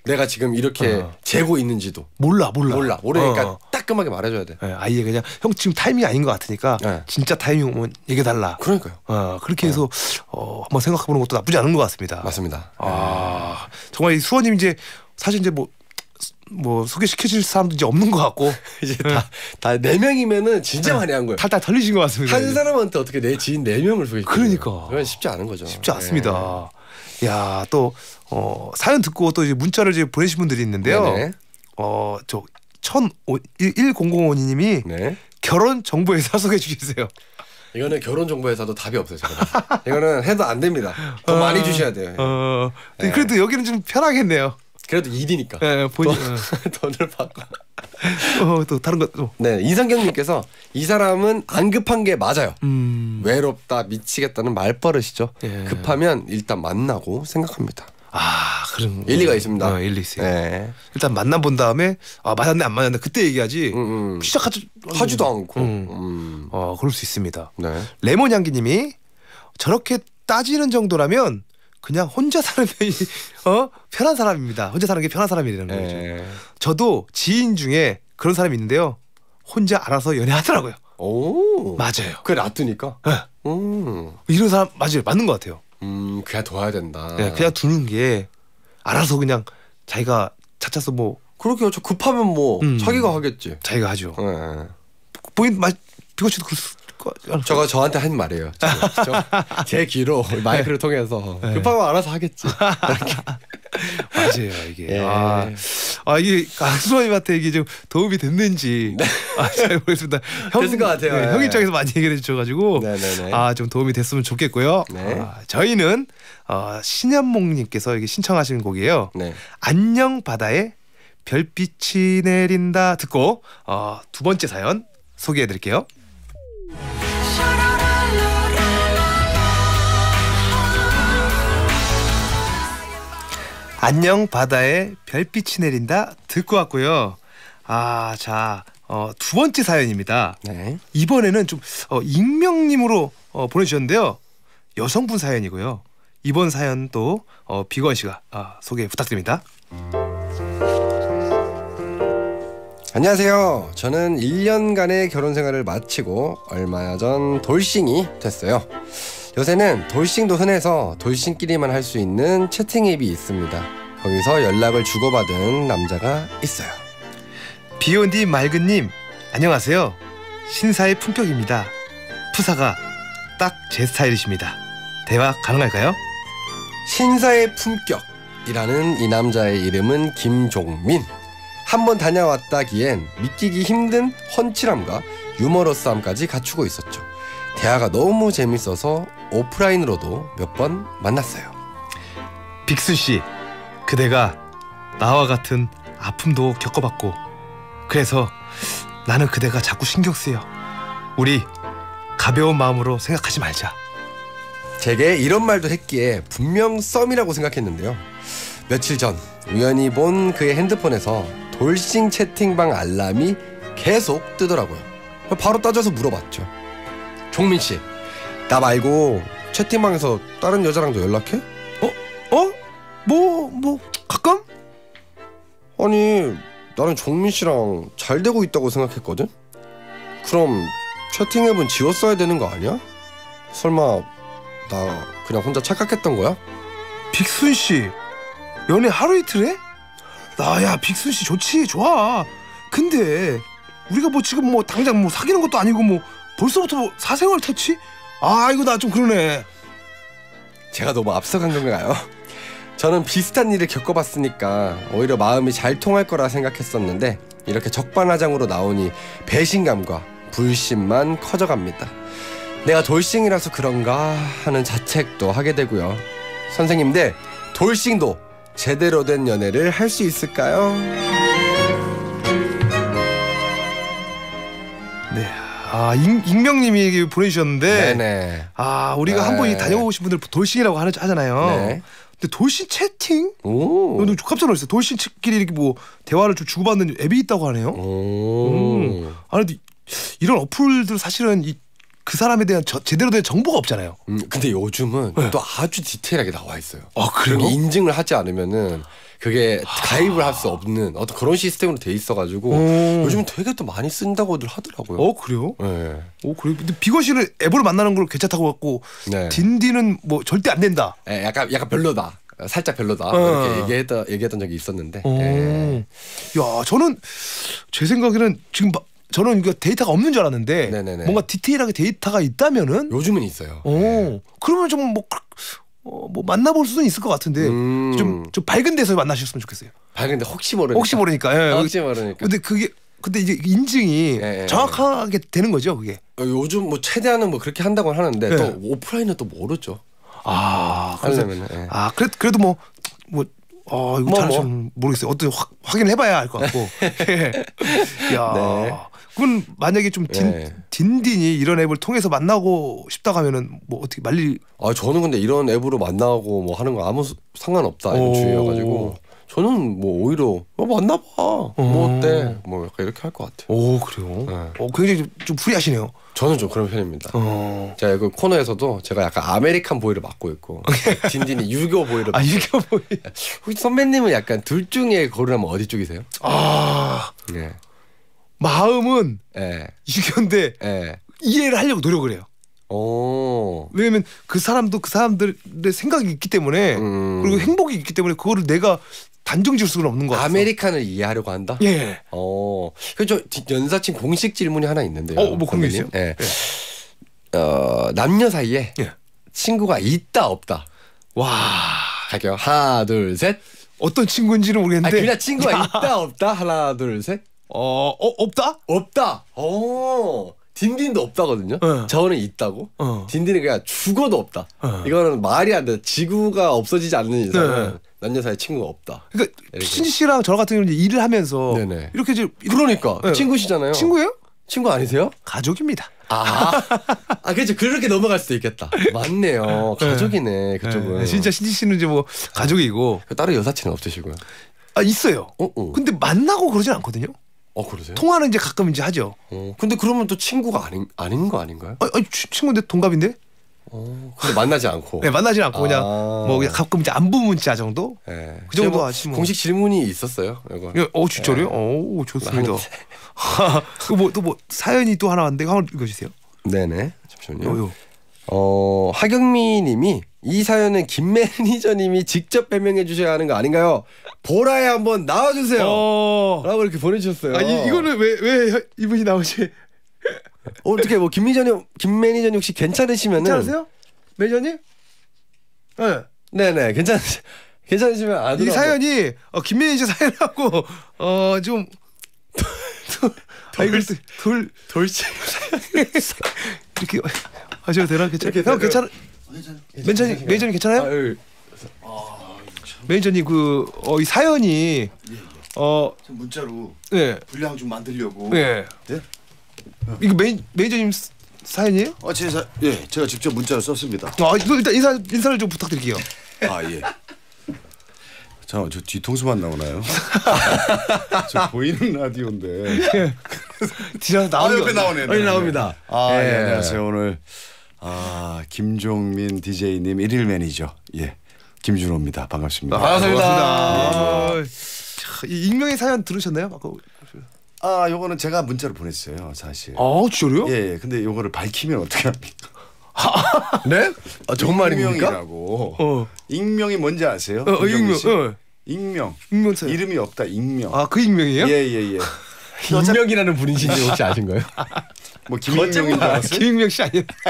내가 지금 이렇게 어. 재고 있는지도 몰라 몰라 몰라 모르니까 어. 그러니까 따끔하게 말해줘야 돼. 네, 아예 그냥 형 지금 타이밍 이 아닌 것 같으니까 네. 진짜 타이밍 오면 얘기해 달라. 그러니까요. 어, 그렇게 해서 어, 한번 생각해보는 것도 나쁘지 않은 것 같습니다. 맞습니다. 아 네. 정말 이 수원님 이제 사실 이제 뭐뭐 소개시켜줄 사람도 이제 없는 것 같고 이제 다네 명이면은 진짜 네. 많이 한 거예요. 탈탈 털리신 것 같습니다. 한 사람한테 어떻게 내 지인 네 명을 소개 그러니까 그건 쉽지 않은 거죠. 쉽지 않습니다. 네. 예. 야또 어, 사연 듣고 또 이제 문자를 이제 보내신 분들이 있는데요. 네네. 어, 저 1005님이 네. 결혼 정보회사 소개해 주세요. 이거는 결혼 정보회사도 답이 없어요. 이거는 해도 안 됩니다. 더 어, 많이 주셔야 돼요. 어, 네. 그래도 여기는 좀 편하겠네요. 그래도 2D니까. 예, 예, 본인 예. 돈을 받고. 어, 또 다른 것 또. 어. 네, 이상경님께서 이 사람은 안 급한 게 맞아요. 음. 외롭다, 미치겠다는 말버릇이죠. 예. 급하면 일단 만나고 생각합니다. 아, 그런 일리가 있습니다. 어, 일리 있어요. 네. 일단 만나본 다음에 아 맞았네 안 맞았네 그때 얘기하지 음, 음. 시작하지 하지도 음. 않고. 음. 음. 어, 그럴 수 있습니다. 네. 레몬 향기님이 저렇게 따지는 정도라면 그냥 혼자 사는 편이 어 편한 사람입니다. 혼자 사는 게 편한 사람이라는 네. 거죠. 네. 저도 지인 중에 그런 사람이 있는데요. 혼자 알아서 연애하더라고요. 오 맞아요. 그게 놔두니까. 네. 음. 이런 사람 맞아요. 맞는 것 같아요. 음 그냥 둬야 된다. 네, 그냥 두는 게 알아서 그냥 자기가 찾아서 뭐 그렇게 저 급하면 뭐 음. 자기가 하겠지. 자기가 하죠. 네. 보인 맛 비거치도 그럴 저거 저한테 한 말이에요. 저 저, 제 귀로 마이크를 네. 통해서 네. 급하면 알아서 하겠지. 맞아요 이게. 예. 아, 아 이게 강수원님한테 이게 좀 도움이 됐는지 네. 아, 잘 모르겠습니다. 형, 됐을 것 같아요. 네, 형 네. 입장에서 많이 얘기를 해주셔가지고 아 좀 도움이 됐으면 좋겠고요. 아, 저희는 어, 신현몽님께서 이게 신청하신 곡이에요. 안녕 바다에 별빛이 내린다 듣고 어, 두 번째 사연 소개해드릴게요. 안녕 바다에 별빛이 내린다 듣고 왔고요. 아, 자, 어, 두 번째 사연입니다. 네. 이번에는 좀 어, 익명님으로 어, 보내주셨는데요. 여성분 사연이고요. 이번 사연도 어, 비건 씨가 어, 소개 부탁드립니다. 안녕하세요. 저는 1년간의 결혼 생활을 마치고 얼마 전 돌싱이 됐어요. 요새는 돌싱 도흔해서 돌싱끼리만 할 수 있는 채팅 앱이 있습니다. 거기서 연락을 주고받은 남자가 있어요. 비온디 맑은님 안녕하세요. 신사의 품격입니다. 푸사가 딱 제 스타일이십니다. 대화 가능할까요? 신사의 품격이라는 이 남자의 이름은 김종민. 한번 다녀왔다기엔 믿기기 힘든 헌칠함과 유머러스함까지 갖추고 있었죠. 대화가 너무 재밌어서 오프라인으로도 몇 번 만났어요. 빅스 씨, 그대가 나와 같은 아픔도 겪어봤고 그래서 나는 그대가 자꾸 신경 쓰여. 우리 가벼운 마음으로 생각하지 말자. 제게 이런 말도 했기에 분명 썸이라고 생각했는데요. 며칠 전 우연히 본 그의 핸드폰에서 돌싱 채팅방 알람이 계속 뜨더라고요. 바로 따져서 물어봤죠. 종민 씨, 나 말고 채팅방에서 다른 여자랑도 연락해? 어? 어? 뭐, 뭐, 가끔? 아니, 나는 종민 씨랑 잘 되고 있다고 생각했거든? 그럼 채팅 앱은 지웠어야 되는 거 아니야? 설마, 나 그냥 혼자 착각했던 거야? 빅순 씨, 연애 하루 이틀 해? 나야, 빅순 씨 좋지, 좋아. 근데, 우리가 뭐 지금 뭐 당장 뭐 사귀는 것도 아니고 뭐 벌써부터 뭐 사생활 터치? 아 이거 나 좀 그러네. 제가 너무 앞서간 건가요? 저는 비슷한 일을 겪어봤으니까 오히려 마음이 잘 통할 거라 생각했었는데 이렇게 적반하장으로 나오니 배신감과 불신만 커져갑니다. 내가 돌싱이라서 그런가 하는 자책도 하게 되고요. 선생님들 돌싱도 제대로 된 연애를 할 수 있을까요? 아 익, 명님이 보내주셨는데 네네. 아 우리가 네. 한번 다녀오신 분들 돌싱이라고 하잖아요 네. 근데 돌싱 채팅? 오. 깜짝 놀랐어요. 돌싱끼리 이렇게 뭐 대화를 좀 주고받는 앱이 있다고 하네요. 오. 음. 아 근데 이런 어플들 사실은 이 그 사람에 대한 저, 제대로 된 정보가 없잖아요. 음, 근데 요즘은 네. 또 아주 디테일하게 나와 있어요. 아, 그래요? 인증을 하지 않으면은 그게 가입을 할 수 없는 어떤 그런 시스템으로 돼 있어가지고 오. 요즘 되게 또 많이 쓴다고들 하더라고요. 어 그래요? 네. 오 그래요? 근데 비거시를 앱으로 만나는 걸 괜찮다고 갖고 네. 딘딘은 뭐 절대 안 된다. 네, 약간 약간 별로다. 살짝 별로다 어. 이렇게 얘기했던 얘기했던 적이 있었는데. 네. 야 저는 제 생각에는 지금 막 저는 이거 데이터가 없는 줄 알았는데 네네네. 네, 네. 뭔가 디테일하게 데이터가 있다면은 요즘은 있어요. 오, 네. 그러면 좀뭐 어, 뭐 만나볼 수는 있을 것 같은데 음. 좀, 좀 밝은 데서 만나셨으면 좋겠어요. 밝은 데 혹시 모르니까. 혹시 모르니까. 예. 그 혹시 모르니까. 근데 그게 근데 이제 그 인증이 예, 예, 정확하게 되는 거죠, 그게. 어, 요즘 뭐 최대한은 뭐 그렇게 한다고 하는데 예. 또 오프라인은 또 모르죠. 아, 그러면 예. 아, 그래, 그래도 뭐 뭐, 어, 이거 뭐, 잘좀 뭐. 모르겠어요. 어떻게 확, 확인해 봐야 알것 같고. 야. 네. 그건 만약에 좀 딘, 네. 딘딘이 이런 앱을 통해서 만나고 싶다 가면은 뭐 어떻게 말리? 아 저는 근데 이런 앱으로 만나고 뭐 하는 거 아무 상관없다 이런 주의여가지고 저는 뭐 오히려 어, 만나봐 어. 뭐 음. 어때 뭐 약간 이렇게 할 것 같아요. 오 그래요? 네. 어 굉장히 좀불리하시네요 저는 좀 그런 편입니다. 어. 제가 그 코너에서도 제가 약간 아메리칸 보이를 맡고 있고 딘딘이 유교 보이를 아 유교 보이. 혹시 선배님은 약간 둘 중에 고르라면 어디 쪽이세요? 아 네. 마음은 예. 이견데 예. 이해를 하려고 노력을 해요. 오. 왜냐면 그 사람도 그 사람들의 생각이 있기 때문에 음. 그리고 행복이 있기 때문에 그거를 내가 단정 지을 수는 없는 것같아 아메리칸을 이해하려고 한다? 예. 어. 그저 연사친 공식 질문이 하나 있는데요. 어, 뭐 그런 게 있어요? 예. 예. 어, 남녀 사이에 예. 친구가 있다 없다. 와. 갈게요. 하나, 둘, 셋. 어떤 친구인지는 모르겠는데. 아, 그냥 친구가 있다 없다. 하나, 둘, 셋. 어, 어 없다? 없다. 어. 딘딘도 없다거든요. 네. 저는 있다고. 어. 딘딘은 그냥 죽어도 없다. 네. 이거는 말이 안 돼. 지구가 없어지지 않는 이상은 네. 남녀 사이 친구가 없다. 그러니까 신지 씨랑 저 같은 경우는 일을 하면서 네네. 이렇게 이제 그러니까 네. 친구시잖아요. 친구예요? 친구 아니세요? 가족입니다. 아, 아 그렇죠. 그렇게 넘어갈 수도 있겠다. 맞네요. 네. 가족이네 네. 그쪽은. 진짜 신지 씨는 이제 뭐 가족이고. 따로 여사친은 없으시고요. 아 있어요. 어, 어. 근데 만나고 그러진 않거든요. 어 그러세요? 통화는 이제 가끔 이제 하죠. 어, 근데 그러면 또 친구가 아닌 아닌 거 아닌가요? 아, 어, 아니, 어, 친구인데 동갑인데? 어, 근데 만나지 않고. 네, 만나지 않고 그냥 아. 뭐 그냥 가끔 이제 안부 문자 정도. 네. 그 정도 뭐 하지 뭐. 공식 질문이 있었어요. 이거. 예, 어진짜요 네. 예. 오 어, 좋습니다. 그뭐또뭐 뭐 사연이 또 하나 왔는데 한번 읽어주세요. 네네 잠시만요. 어 하경미님이 이 사연은 김 매니저님이 직접 배명해 주셔야 하는 거 아닌가요? 보라에 한번 나와주세요. 어... 라고 이렇게 보내주셨어요. 아, 이, 이거는 왜, 왜 이분이 나오지? 어떻게 뭐김매니님 김매니저님 혹시 괜찮으시면 괜찮으세요? 매니저님? 네. 네네 괜찮 괜찮으시면 안. 이 사연이 어, 김매니저 사연하고 어좀 돌돌돌 돌, 돌, 돌, 돌 이렇게 하셔도 되나 괜찮? 형 괜찮? 매니저님 매니저님 괜찮아요? 아, 예. 아, 매니저님 그 어, 이 사연이 예, 예. 어 문자로 예. 분량 좀 만들려고. 예. 예? 이거 매 매니저님 사연이에요? 아, 제 사, 예, 제가 직접 문자를 썼습니다. 아, 일단 인사 인사를 좀 부탁드릴게요. 아, 예. 잠깐저 뒤통수만 나오나요? 저 보이는 라디오인데. 예. 뒤에서 나오는 게어 나오네. 아니, 나옵니다. 아, 예. 예. 안녕하세요. 오늘 아, 김종민 DJ님 일일 매니저. 예. 김준호입니다. 반갑습니다. 아, 반갑습니다. 네, 자, 이 익명의 사연 들으셨나요? 아까 아, 요거는 제가 문자로 보냈어요, 사실. 아, 진짜요? 예, 예. 근데 요거를 밝히면 어떻게 합니까? 네? 아, 정말입니까? 익명이라고. 어. 익명이 뭔지 아세요? 어, 어 익명. 익명. 어. 익명. 익명 사연. 이름이 없다. 익명. 아, 그 익명이에요? 예, 예, 예. 김명이라는 분이신지 혹시 아신 거예요? 뭐 김명인 줄 아, 알았어요? 김명 씨 아니에요?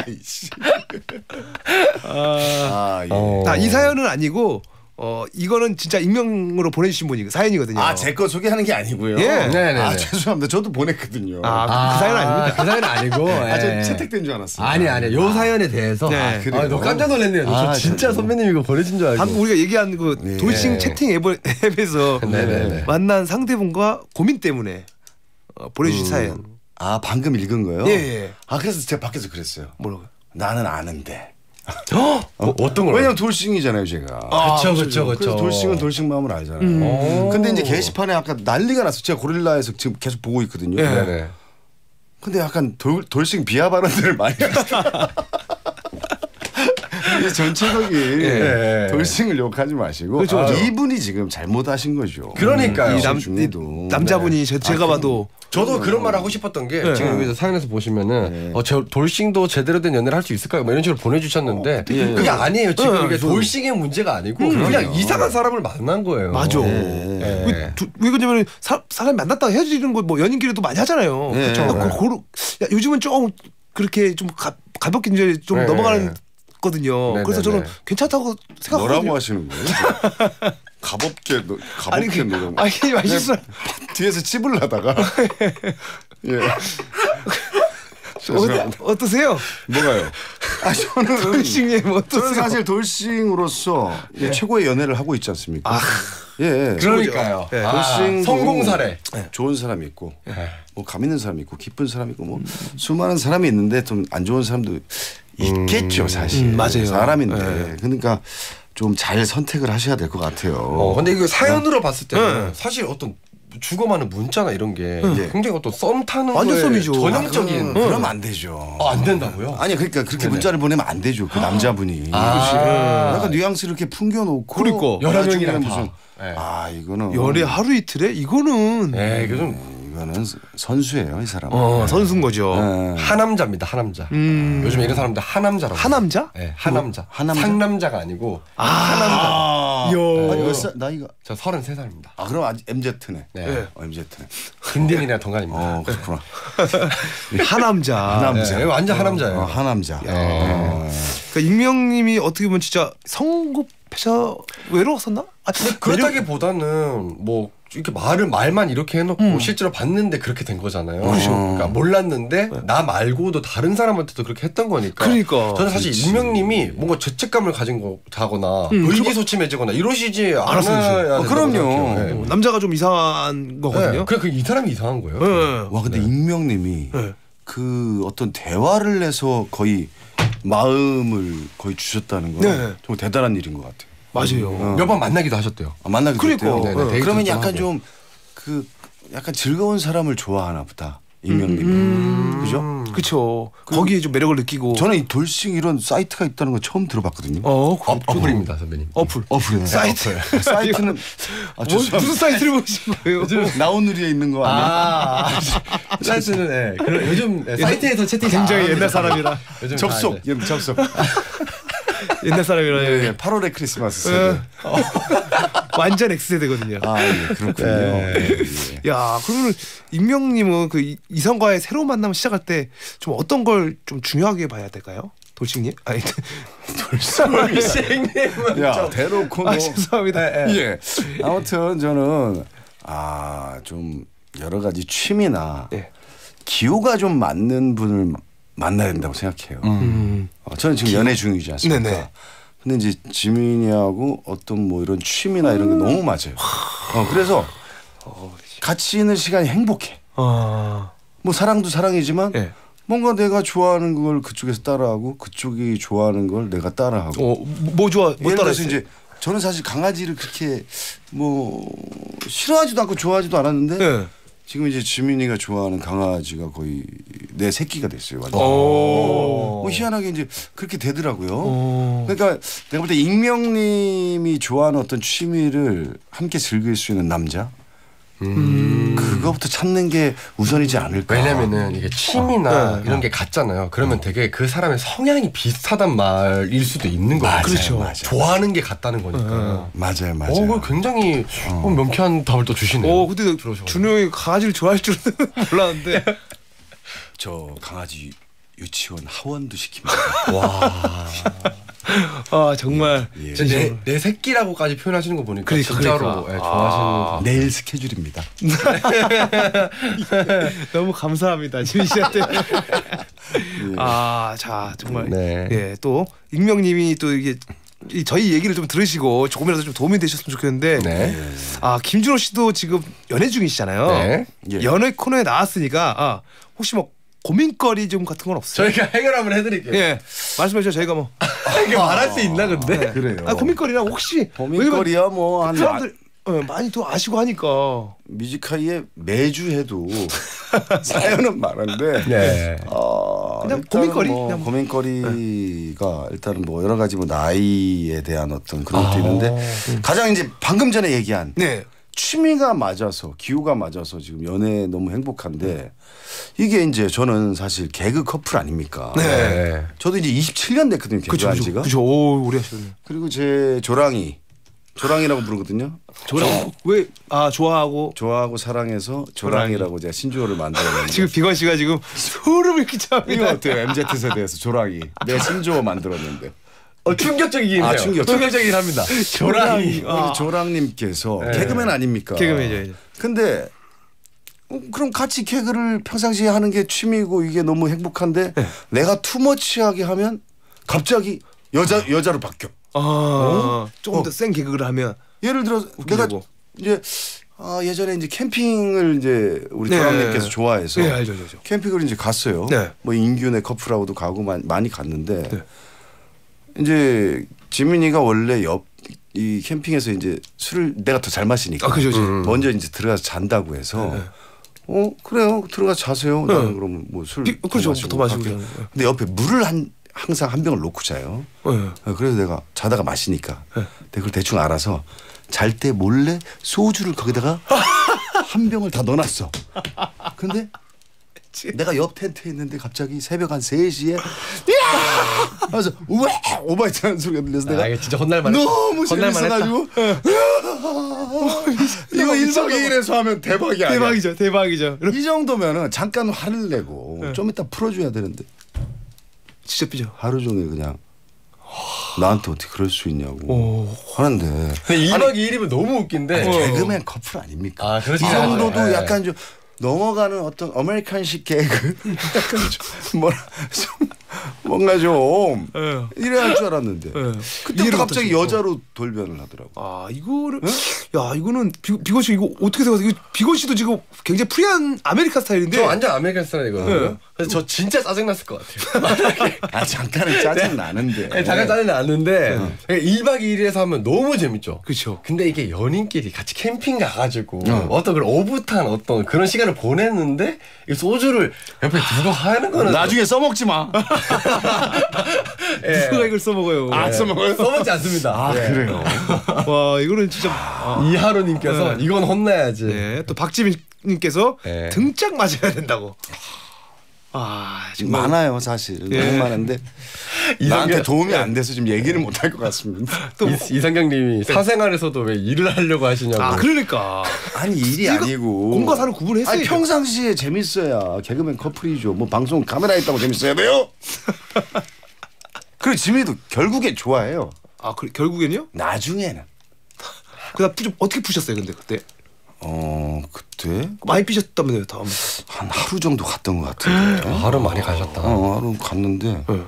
아, 아, 예. 아, 이 사연은 아니고 어 이거는 진짜 익명으로 보내주신 분이 사연이거든요. 아제 거 소개하는 게 아니고요. 예. 아, 네네. 아 죄송합니다. 저도 보냈거든요. 아, 그 아, 그 사연 아닙니다. 그 사연 아니고. 아, 예. 아저 채택된 줄 알았어요. 아니 아니. 요 사연에 대해서. 네. 아, 그래 아, 너 깜짝 놀랐네요. 저 진짜 그래 선배님 이거 보내준 줄 알고. 방금 우리가 얘기한 그 도싱 네. 네. 채팅 앱에서 네, 네. 만난 상대분과 고민 때문에 어, 보내주신 음. 사연. 아 방금 읽은 거요? 예, 예. 아 그래서 제가 밖에서 그랬어요. 뭐라고? 나는 아는데. 어? 어? 어 어떤 걸? 왜냐면 돌싱이잖아요, 제가. 아, 그쵸, 그쵸, 그쵸. 돌싱은 돌싱 마음을 알잖아요. 음. 근데 이제 게시판에 아까 난리가 났어. 제가 고릴라에서 지금 계속 보고 있거든요. 예. 근데 약간 돌, 돌싱 비하 발언들을 많이 요 이 전체적인 예. 네. 돌싱을 욕하지 마시고 그렇죠, 아, 이분이 지금 잘못하신 거죠. 그러니까요. 음, 남, 자분이 네. 제가 아, 봐도 저도 그런 어. 말 하고 싶었던 게 네. 지금 네. 여기서 사연에서 보시면은 네. 어, 저 돌싱도 제대로 된 연애를 할 수 있을까요? 뭐 이런 식으로 보내주셨는데 어, 그게 아니에요. 네, 지금 이게 돌싱의 문제가 아니고 음, 그냥 그 이상한 사람을 만난 거예요. 맞아. 그 왜, 왜 그러냐면 사람 만났다가 헤어지는 거뭐 연인끼리도 많이 하잖아요. 그렇죠. 요즘은 좀 그렇게 좀 가, 가볍게 이제 좀 넘어가는 봤거든요. 네네네. 그래서 네, 저는 네. 괜찮다고 생각하고 뭐라고 하시는 거예요? 가볍게 노, 가볍게 아니, 그, 노래. 아니 맛있어. 뒤에서 찝을 하다가 예. 어, 떠세요 뭐가요? 아 저는 돌싱님 뭐 어떠세요? 저는 사실 돌싱으로서 예, 예. 최고의 연애를 하고 있지 않습니까? 아, 예, 그러니까요. 예. 아, 성공 사례. 뭐 예. 좋은 사람이 있고, 예. 뭐감 있는 사람이 있고, 기쁜 사람이 있고, 뭐 수많은 사람이 있는데 좀 안 좋은 사람도 있겠죠 음, 사실. 음, 맞아요. 사람인데 네. 그러니까 좀 잘 선택을 하셔야 될 것 같아요. 어, 근데 이거 사연으로 네. 봤을 때는 네. 사실 어떤 주고받는 문자나 이런 게 네. 굉장히 어떤 썸 타는 완전 썸이죠. 전형적인 아, 그럼, 안 되죠. 아, 안 된다고요? 아니 그러니까 그렇게 네네. 문자를 보내면 안 되죠. 그 아. 남자분이. 아. 네. 약간 뉘앙스를 이렇게 풍겨놓고 그러니까. 여러 명이랑 무슨 네. 아 이거는 열에 하루 이틀에 이거는 에이, 네, 이거 좀 이거는 선수예요, 이 사람. 어, 네. 선수인 거죠. 네. 하남자입니다, 하남자. 음. 요즘 이런 사람들 하남자라고. 하남자? 예, 네, 하남자. 뭐, 하남자? 상남자가 아니고 아, 하남자. 요. 네. 아니, 몇 나이가? 저 33살입니다. 아, 그럼 아직 MZ네. 네. 네. 어, MZ네. 김대이랑 동갑입니다. 어, 그렇구나. 네. 하남자. 하남자. 네, 완전 하남자예요. 어, 어 하남자. 예. 어. 그러니까 익명님이 어떻게 보면 진짜 성급 패셔 외로웠었나? 아, 그렇다기보다는 뭐 이렇게 말을 말만 이렇게 해놓고 음. 실제로 봤는데 그렇게 된 거잖아요. 어. 그렇죠. 그러니까 몰랐는데 네. 나 말고도 다른 사람한테도 그렇게 했던 거니까. 그러니까. 저는 사실 익명님이 뭔가 죄책감을 가진 거다거나 음. 의기소침해지거나 그러니까 이러시지 않았어요. 아, 어, 그럼요. 네. 어, 남자가 좀 이상한 거거든요. 네. 그래 그 이 사람이 이상한 거예요. 네. 와 근데 네. 익명님이그 네. 어떤 대화를 해서 거의 마음을 거의 주셨다는 거건 네. 정말 대단한 일인 것 같아요. 맞아요. 음. 어. 몇번 만나기도 하셨대요. 아, 만나기도 그러니 했대요. 네, 네, 어. 그러면 약간 좀 그 약간 즐거운 사람을 좋아하나 보다. 임명님. 음. 그죠? 그쵸. 거기에 좀 매력을 느끼고. 저는 이 돌싱 이런 사이트가 있다는 거 처음 들어봤거든요. 어, 그, 어 플입니다 선배님. 어플. 어플. 사이트. 어플. 사이트는. 아, 뭐, 무슨 사이트를 보신 거예요? 나온누리에 있는 거 아니야? 아, 아, 사이트는, 예. 네. 요즘 사이트에서 채팅 굉장히 아, 옛날 사람이라. 접속. 접속. 옛날 사람이라 예, 예. 8월의 크리스마스 세 네. 어. 완전 X세대거든요. 아, 예, 그렇군요. 네. 예. 예. 야, 그러면 임명님은 그 이성과의 새로운 만남을 시작할 때 좀 어떤 걸 좀 중요하게 봐야 될까요? 돌싱님? 아니, 돌싱님은 야, 대놓고. 아, 뭐. 죄송합니다. 예, 예. 예. 아무튼 저는 아, 좀 여러 가지 취미나 예. 기호가 좀 맞는 분을 만나야 된다고 생각해요. 음. 어, 저는 지금 연애 중이지 않습니까? 네네. 근데 이제 지민이하고 어떤 뭐 이런 취미나 이런 게 음. 너무 맞아요. 어, 그래서 어, 같이 있는 시간이 행복해. 아. 뭐 사랑도 사랑이지만 네. 뭔가 내가 좋아하는 걸 그쪽에서 따라하고 그쪽이 좋아하는 걸 내가 따라하고. 어, 뭐 좋아? 뭐 따라서 이제 저는 사실 강아지를 그렇게 뭐 싫어하지도 않고 좋아하지도 않았는데 네. 지금 이제 지민이가 좋아하는 강아지가 거의 내 새끼가 됐어요. 완전. 뭐 희한하게 이제 그렇게 되더라고요. 그러니까 내가 볼 때 익명님이 좋아하는 어떤 취미를 함께 즐길 수 있는 남자. 음. 그거부터 찾는게 우선이지 않을까. 왜냐면은 이게 취미나 어. 이런 게 같잖아요. 그러면 어. 되게 그 사람의 성향이 비슷하단 말일 수도 있는 거예요. 그렇죠. 맞아요. 좋아하는 게 같다는 거니까. 맞아요, 네. 맞아요. 어, 그 굉장히 어. 어. 명쾌한 답을 또 주시네요. 어, 근데 준호 형이 강아지를 좋아할 줄은 몰랐는데. 저 강아지 유치원 하원도 시킵니다. 와. 아 정말 예. 진 내, 내 새끼라고까지 표현하시는 거 보니까 그러니까, 진짜로 그러니까. 네, 좋아하시는 아. 내일 네 스케줄입니다. 너무 감사합니다 지민 씨한테. 예. 아자 정말 네. 예, 또 익명님이 또 이게 저희 얘기를 좀 들으시고 조금이라도 좀 도움이 되셨으면 좋겠는데 네. 아 김준호 씨도 지금 연애 중이시잖아요. 네. 예. 연애 코너에 나왔으니까 아, 혹시 뭐 고민거리 좀 같은 건 없어요? 저희가 해결 한번 해드릴게요. 예, 말씀해 주세요. 저희가 뭐 아, 이게 말할 수 있나 근데? 네. 그래요. 아 고민거리나 혹시 고민거리야 뭐 그 사람들 네, 많이 또 아시고 하니까 뮤지컬이에 매주 해도 사연은 많은데 네. 어, 그냥 고민거리 뭐 그냥 뭐. 고민거리가 일단은 뭐 여러 가지 뭐 나이에 대한 어떤 그런 것도 아 있는데 가장 이제 방금 전에 얘기한 네. 취미가 맞아서 기호가 맞아서 지금 연애 에 너무 행복한데 이게 이제 저는 사실 개그 커플 아닙니까? 네. 저도 이제 27년 됐거든요. 개그한 지가. 그죠. 오, 우리 하셨네. 그리고 제 조랑이 조랑이라고 부르거든요. 조랑 왜? 아 좋아하고 좋아하고 사랑해서 조랑이라고 제가 신조어를 만들어냈 지금 비건 씨가 지금 소름을 끼쳐 이거 어때요? MZ 세대에서 조랑이 내 신조어 만들었는데. 어, 충격적이긴 아, 해요. 충격적. 충격적이긴 합니다. 조랑이. 어. 아. 조랑님께서 네. 개그맨 아닙니까? 개그맨이죠. 근데 어, 그럼 같이 개그를 평상시에 하는 게 취미고 이게 너무 행복한데 네. 내가 투머치하게 하면 갑자기 여자 아. 여자로 바뀌어. 아, 어? 조금 어. 더센 개그를 하면 예를 들어 내가 이제 아, 예전에 이제 캠핑을 이제 우리 사람님께서 네. 좋아해서 네, 알죠, 알죠. 캠핑을 이제 갔어요. 네. 뭐 인균의 커플하고도 가고 많이 갔는데 네. 이제 지민이가 원래 옆 이 캠핑에서 이제 술을 내가 더 잘 마시니까 아, 그죠, 그죠. 음. 먼저 이제 들어가서 잔다고 해서 네. 네. 어 그래요 들어가 자세요 네. 나는 그러면 뭐술 그렇죠 더 마시고 근데 옆에 물을 한 항상 한 병을 놓고 자요 네. 어, 그래서 내가 자다가 마시니까 네. 그걸 대충 알아서 잘 때 몰래 소주를 거기다가 한 병을 다 넣어놨어 근데 내가 옆 텐트에 있는데 갑자기 새벽 한 3시에 하면서 왜 오바이트라는 소리가 들려서 내가 아, 진짜 혼날 만했 너무 재밌어가지고 어. 이거 인성이일에서 하면 대박이 야 대박이죠 대박이죠 이 정도면은 잠깐 화를 내고 네. 좀 이따 풀어줘야 되는데 진짜 삐져 하루 종일 그냥 나한테 어떻게 그럴 수 있냐고 오. 하는데 근데 2박 2일이면 너무 웃긴데 아니, 어. 개그맨 커플 아닙니까? 아, 이 정도도 아, 네. 약간 좀 넘어가는 어떤 아메리칸식 개그 약간 뭐라 좀 뭔가 좀 네. 예. 이래야 할 줄 알았는데 예. 그때 갑자기 여자로 돌변을 하더라고. 아 이거를 네? 야 이거는 비, 비건 씨 이거 어떻게 생각하세요? 비건 씨도 지금 굉장히 프리한 아메리카 스타일인데 저 완전 아메리칸 스타일이거 네. 예. 그래서 저 진짜 짜증 났을 것 같아요. 아 잠깐은 짜증 나는데. 네, 잠깐 짜증 나는데 네. 1박 2일에서 하면 너무 재밌죠. 그렇죠. 근데 이게 연인끼리 같이 캠핑 가가지고 어. 떤 그런 오붓한 어떤 그런 시간을 보냈는데 소주를 옆에 누가 하는 거는 나중에 써먹지 마. 예. 누가 이걸 써먹어요? 아 예. 써먹어요? 써먹지 않습니다. 아 예. 그래요. 와 이거는 진짜 아. 이하로님께서 예. 이건 혼나야지. 네. 예, 또 박지민님께서 등짝 맞아야 된다고. 아. 아, 정말. 뭐 많아요 사실 예. 너무 많은데 나한테 도움이 안 돼서 지금 얘기를 못 할 것 같습니다. 또 이, 이상경님이 네. 사생활에서도 왜 일을 하려고 하시냐고. 아 그러니까 아니 일이 아니고 공과 사를 구분했어요. 아니 평상시에 재밌어야 개그맨 커플이죠. 뭐 방송 카메라 있다고 재밌어야 돼요. 그리고 지민이도 결국엔 좋아해요. 아 그, 결국에는요 나중에는. 그다 좀 어떻게 푸셨어요 근데 그때? 어 그때 많이 삐셨다면요 다음 한 하루 정도 갔던 것 같은데 음. 하루 많이 가셨다. 어, 하루 갔는데 네.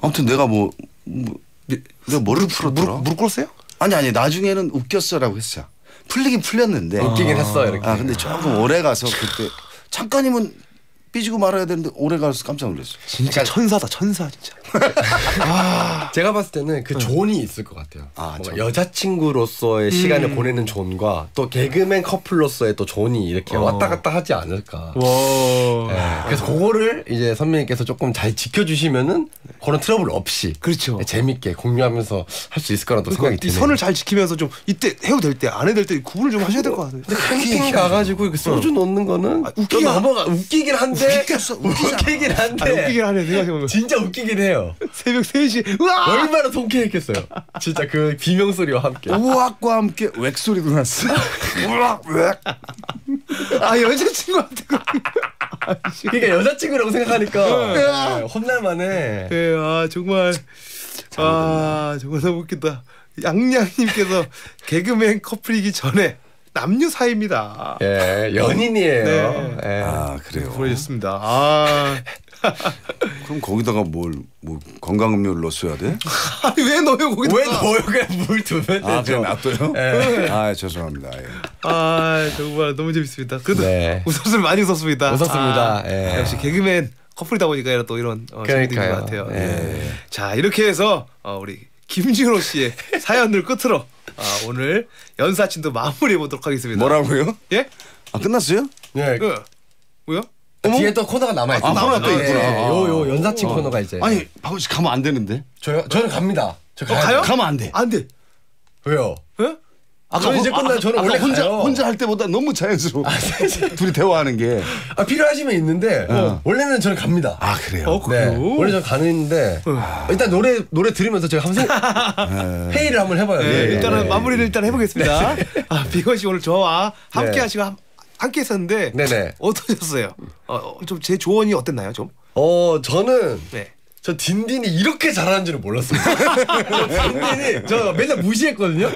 아무튼 내가 뭐, 뭐 예. 내가 머리를 풀었더라. 무릎, 무릎 꿇었어요? 아니 아니 나중에는 웃겼어라고 했어. 요 풀리긴 풀렸는데. 웃기긴 했어 아, 이렇게. 아 근데 조금 오래 가서 그때 잠깐이면 삐지고 말아야 되는데 오래 가서 깜짝 놀랐어. 진짜 그러니까 천사다 천사 진짜. 아. 제가 봤을 때는 그 네. 존이 있을 것 같아요. 아, 여자친구로서의 음. 시간을 보내는 존과 또 개그맨 커플로서의 또 존이 이렇게 어. 왔다 갔다 하지 않을까. 네. 그래서 그거를 이제 선배님께서 조금 잘 지켜주시면은 그런 트러블 없이 그렇죠. 예, 재밌게 공유하면서 할 수 있을 거라고 그러니까 생각이 드네요. 선을 잘 지키면서 좀 이때 해도 될 때 안 해도 될 때 구분을 좀 하셔야 될 것 같아요. 캠핑 가가지고 그 소주 넣는 어. 거는 아, 웃기긴 넘어가 웃기한 한데 웃겼어, 네. 웃기긴 한데 아니, 웃기긴 하네 생각해보면 진짜 웃기긴 해요. 새벽 3시 우와 얼마나 통쾌했겠어요. 진짜 그 비명 소리와 함께. 우악과 함께 웩 소리도 났어. 우악 웩. 아 여자친구한테 아, 그러니까 여자친구라고 생각하니까 혼날만해. 네. 네, 네, 아 정말 아 정말 너무 웃긴다. 양양님께서 개그맨 커플이기 전에 남녀 사이입니다. 예, 연인이에요. 네. 예. 아 그래요. 보내셨습니다. 아. 그럼 거기다가 뭘뭐 건강음료로 써야 돼? 아니 왜 넣어요 거기다? 왜 넣어요? 그냥 물 두면 아, 되죠. 그냥 놔둬요? 네. 아 죄송합니다. 예. 아 정말 너무 재밌습니다. 그래도 네. 웃었을 많이 웃었습니다. 웃었습니다. 아, 예. 역시 개그맨 커플이다 보니까 또 이런 어, 재미 있는 것 같아요. 예. 예. 자 이렇게 해서 어, 우리 김진호 씨의 사연을 끝으로 아, 오늘 연사친도 마무리해 보도록 하겠습니다. 뭐라고요? 예? 아 끝났어요? 네. 예. 그, 뭐요? 뒤에 또 코너가 남아 있어. 아, 남아 또 네. 있구나. 아. 네. 요요 연사친 코너가 이제. 아니 박원 씨 가면 안 되는데. 저요? 저는 갑니다. 저 어, 가요? 가면 안 돼. 안 돼. 왜요? 예? 아까 이제 끝나 아, 저는 원래 혼자 가요. 혼자 할 때보다 너무 자연스러워. 아, 네, 네. 둘이 대화하는 게 아, 필요하시면 있는데 어. 어 원래는 저는 갑니다. 아 그래요? 어, 어 네. 원래 저는 가는데 어. 일단 노래 노래 들으면서 제가 한번 네. 회의를 한번 해봐요. 네, 네, 일단은 예. 마무리를 일단 해보겠습니다. 아 비건 씨 오늘 저와 함께 하시고 함, 함께 했었는데 네네. 어떠셨어요? 어, 좀 제 조언이 어땠나요 좀? 어 저는 네. 저 딘딘이 이렇게 잘하는 줄은 몰랐습니다 딘딘이 저 맨날 무시했거든요.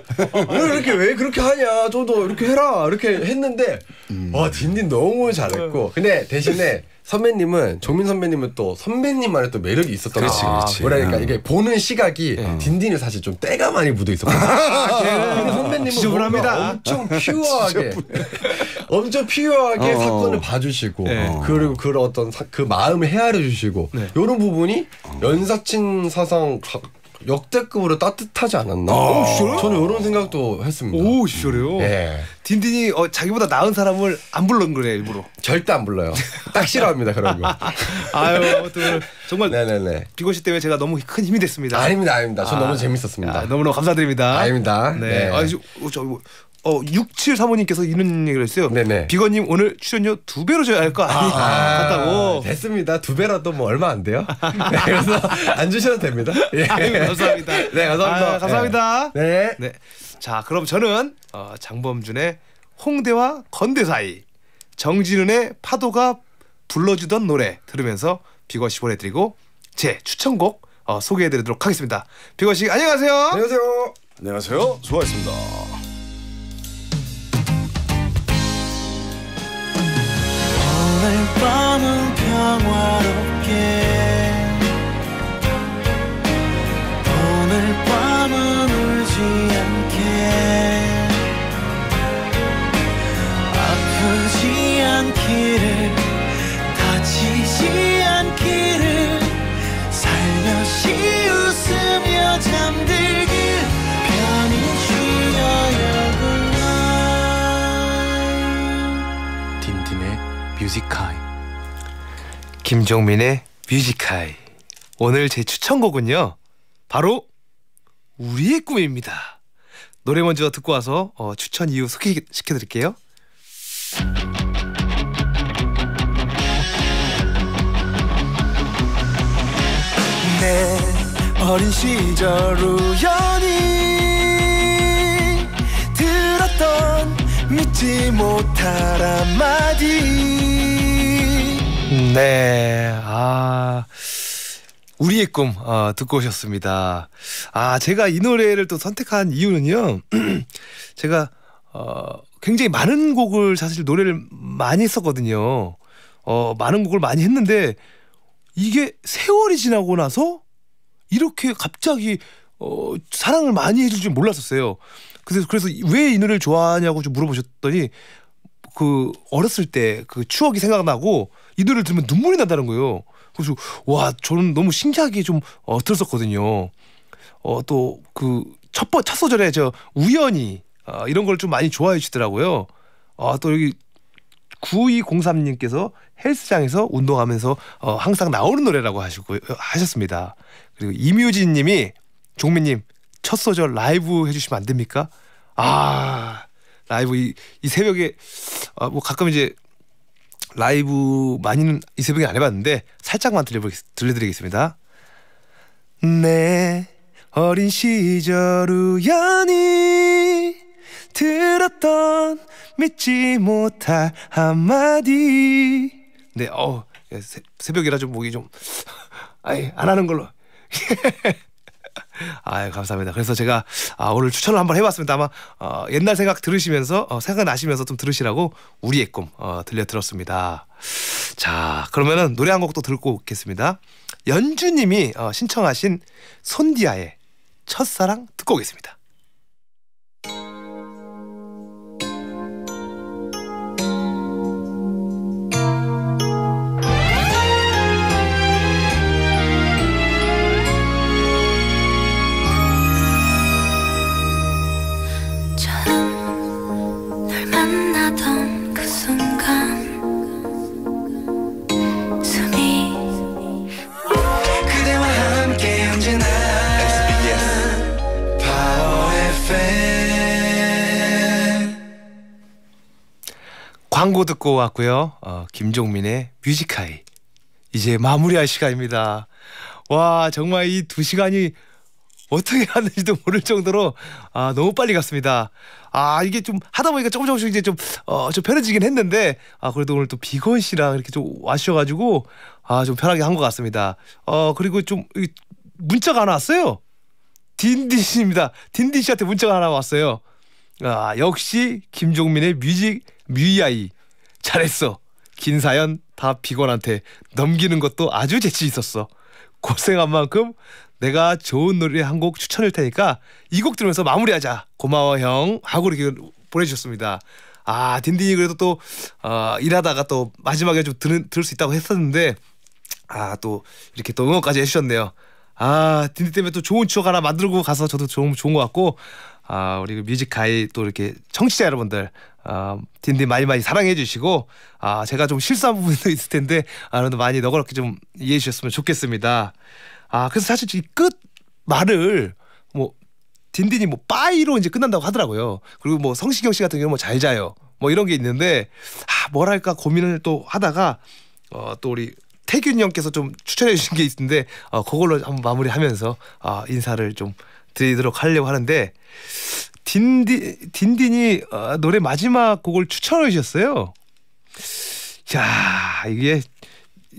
왜 이렇게 왜 그렇게 하냐? 저도 이렇게 해라 이렇게 했는데 음. 아, 와 딘딘 너무 잘했고 네. 근데 대신에 선배님은 조민 선배님은 또 선배님만의 또 매력이 있었던 그렇지, 그렇지. 까 네. 이게 보는 시각이 응. 네. 딘딘이 사실 좀 때가 많이 묻어 있었거든요. 아, 선배님은 합니다 엄청 퓨어하게 엄청 필요하게 어. 사건을 봐주시고 네. 어. 그리고 그런 어떤 사, 그 마음을 헤아려 주시고 네. 이런 부분이 연사친 사상 가, 역대급으로 따뜻하지 않았나? 오, 어, 아, 저는 이런 생각도 했습니다. 오, 진짜요? 음, 예. 딘딘이 어, 자기보다 나은 사람을 안불는 거래 일부러. 절대 안 불러요. 딱 싫어합니다 그런 거. 아유, 아무튼 정말 네네네. 비고시 때문에 제가 너무 큰 힘이 됐습니다. 아닙니다, 아닙니다. 저 아, 너무 재밌었습니다. 아, 너무너무 감사드립니다. 아닙니다. 네. 네. 아니, 저, 저, 뭐, 어 6735님께서 이런 얘기를 했어요. 네네. 비건님 오늘 출연료 두 배로 줘야 할 거 아니 아, 같다고. 됐습니다. 두 배라도 뭐 얼마 안 돼요. 네, 그래서 안 주셔도 됩니다. 예. 아유, 예. 감사합니다. 네 감사합니다. 아유, 감사합니다. 네. 네. 네. 자 그럼 저는 어, 장범준의 홍대와 건대 사이 정진훈의 파도가 불러주던 노래 들으면서 비거씨 보내드리고 제 추천곡 어, 소개해드리도록 하겠습니다. 비거씨 안녕하세요. 안녕하세요. 안녕하세요. 수고하셨습니다. 오늘 밤은 평화롭게 오늘 밤은 울지 않게 아프지 않기를 다치지 않기를 살며시 웃으며 잠들 뮤지카이 김종민의 뮤지카이 오늘 제 추천곡은요 바로 우리의 꿈입니다 노래 먼저 듣고 와서 어, 추천 이유 소개시켜드릴게요 내 어린 시절 우연히 믿지 못할 한마디 네, 아... 우리의 꿈 어, 듣고 오셨습니다. 아 제가 이 노래를 또 선택한 이유는요. 제가 어, 굉장히 많은 곡을 사실 노래를 많이 했었거든요. 어, 많은 곡을 많이 했는데 이게 세월이 지나고 나서 이렇게 갑자기 어, 사랑을 많이 해줄 줄 몰랐었어요. 그래서 그래서 왜 이 노래를 좋아하냐고 좀 물어보셨더니 그 어렸을 때 그 추억이 생각나고 이 노래를 들으면 눈물이 난다는 거예요. 그래서 와 저는 너무 신기하게 좀 어, 들었었거든요. 어, 또 그 첫번첫 첫 소절에 저 우연히 어, 이런 걸 좀 많이 좋아해 주시더라고요. 어, 또 여기 9203님께서 헬스장에서 운동하면서 어, 항상 나오는 노래라고 하시고 하셨습니다. 그리고 이묘진 님이 종민님 첫 소절 라이브 해주시면 안 됩니까? 아 라이브 이, 이 새벽에 아, 뭐 가끔 이제 라이브 많이는 이 새벽에 안 해봤는데 살짝만 들려드리겠습니다. 내 어린 시절 우연히 들었던 믿지 못할 한마디. 네, 어 새벽이라 좀 목이 좀 아예 안 하는 걸로. 아 감사합니다. 그래서 제가 아, 오늘 추천을 한번 해봤습니다. 아마 어, 옛날 생각 들으시면서 어, 생각 나시면서 좀 들으시라고 우리의 꿈 어, 들려 들었습니다. 자 그러면은 노래 한곡도 듣고 오겠습니다. 연주님이 어, 신청하신 손디아의 첫사랑 듣고 오겠습니다. 광고 듣고 왔고요. 어, 김종민의 뮤지하이 이제 마무리할 시간입니다. 와 정말 이 두 시간이 어떻게 갔는지도 모를 정도로 아 너무 빨리 갔습니다. 아 이게 좀 하다 보니까 조금 조금씩 이제 좀 어좀 어, 편해지긴 했는데 아 그래도 오늘 또 비건 씨랑 이렇게 좀 와주셔가지고 아 좀 편하게 한 것 같습니다. 어 그리고 좀 문자가 하나 왔어요. 딘디 씨입니다. 딘디 씨한테 문자가 하나 왔어요. 아, 역시 김종민의 뮤직 뮤이아이 잘했어. 긴사연 다 비건한테 넘기는 것도 아주 재치 있었어. 고생한 만큼 내가 좋은 노래 한 곡 추천할 테니까 이 곡 들으면서 마무리하자. 고마워 형 하고 이렇게 보내주셨습니다. 아 딘딘이 그래도 또 어, 일하다가 또 마지막에 좀들 들을 수 있다고 했었는데 아또 이렇게 또 응원까지 해주셨네요. 아 딘딘 때문에 또 좋은 추억 하나 만들고 가서 저도 좋은 좋은 것 같고 아, 우리 그 뮤직 가이 또 이렇게 청취자 여러분들 아, 딘딘 많이 많이 사랑해 주시고 아, 제가 좀 실수한 부분도 있을 텐데 아, 그래도 많이 너그럽게 좀 이해해 주셨으면 좋겠습니다. 아, 그래서 사실 이 끝 말을 뭐 딘딘이 뭐 빠이로 이제 끝난다고 하더라고요. 그리고 뭐 성시경 씨 같은 경우는 뭐잘 자요. 뭐 이런 게 있는데 아, 뭐랄까 고민을 또 하다가 어, 또 우리 태균 형께서 좀 추천해 주신 게 있는데 어, 그걸로 한번 마무리하면서 어, 인사를 좀 드리도록 하려고 하는데 딘디 딘딘이 어, 노래 마지막 곡을 추천해 주셨어요. 자 이게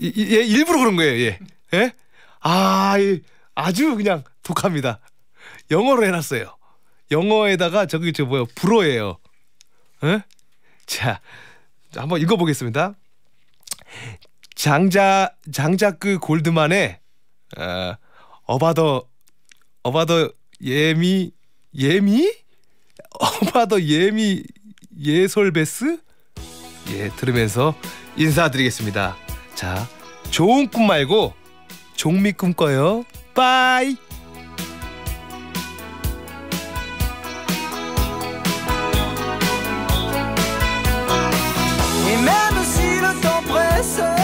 예, 일부러 그런 거예요. 예. 예? 아 예, 아주 그냥 독합니다. 영어로 해놨어요. 영어에다가 저기 저 뭐요 불어예요. 예? 자 한번 읽어보겠습니다. 장자 장자크 골드만의 어, 어바더 어바더 예미 예미? 어마더 예미 예솔베스? 예, 들으면서 인사드리겠습니다. 자, 좋은 꿈 말고 종미 꿈 꿔요. 빠이! Seul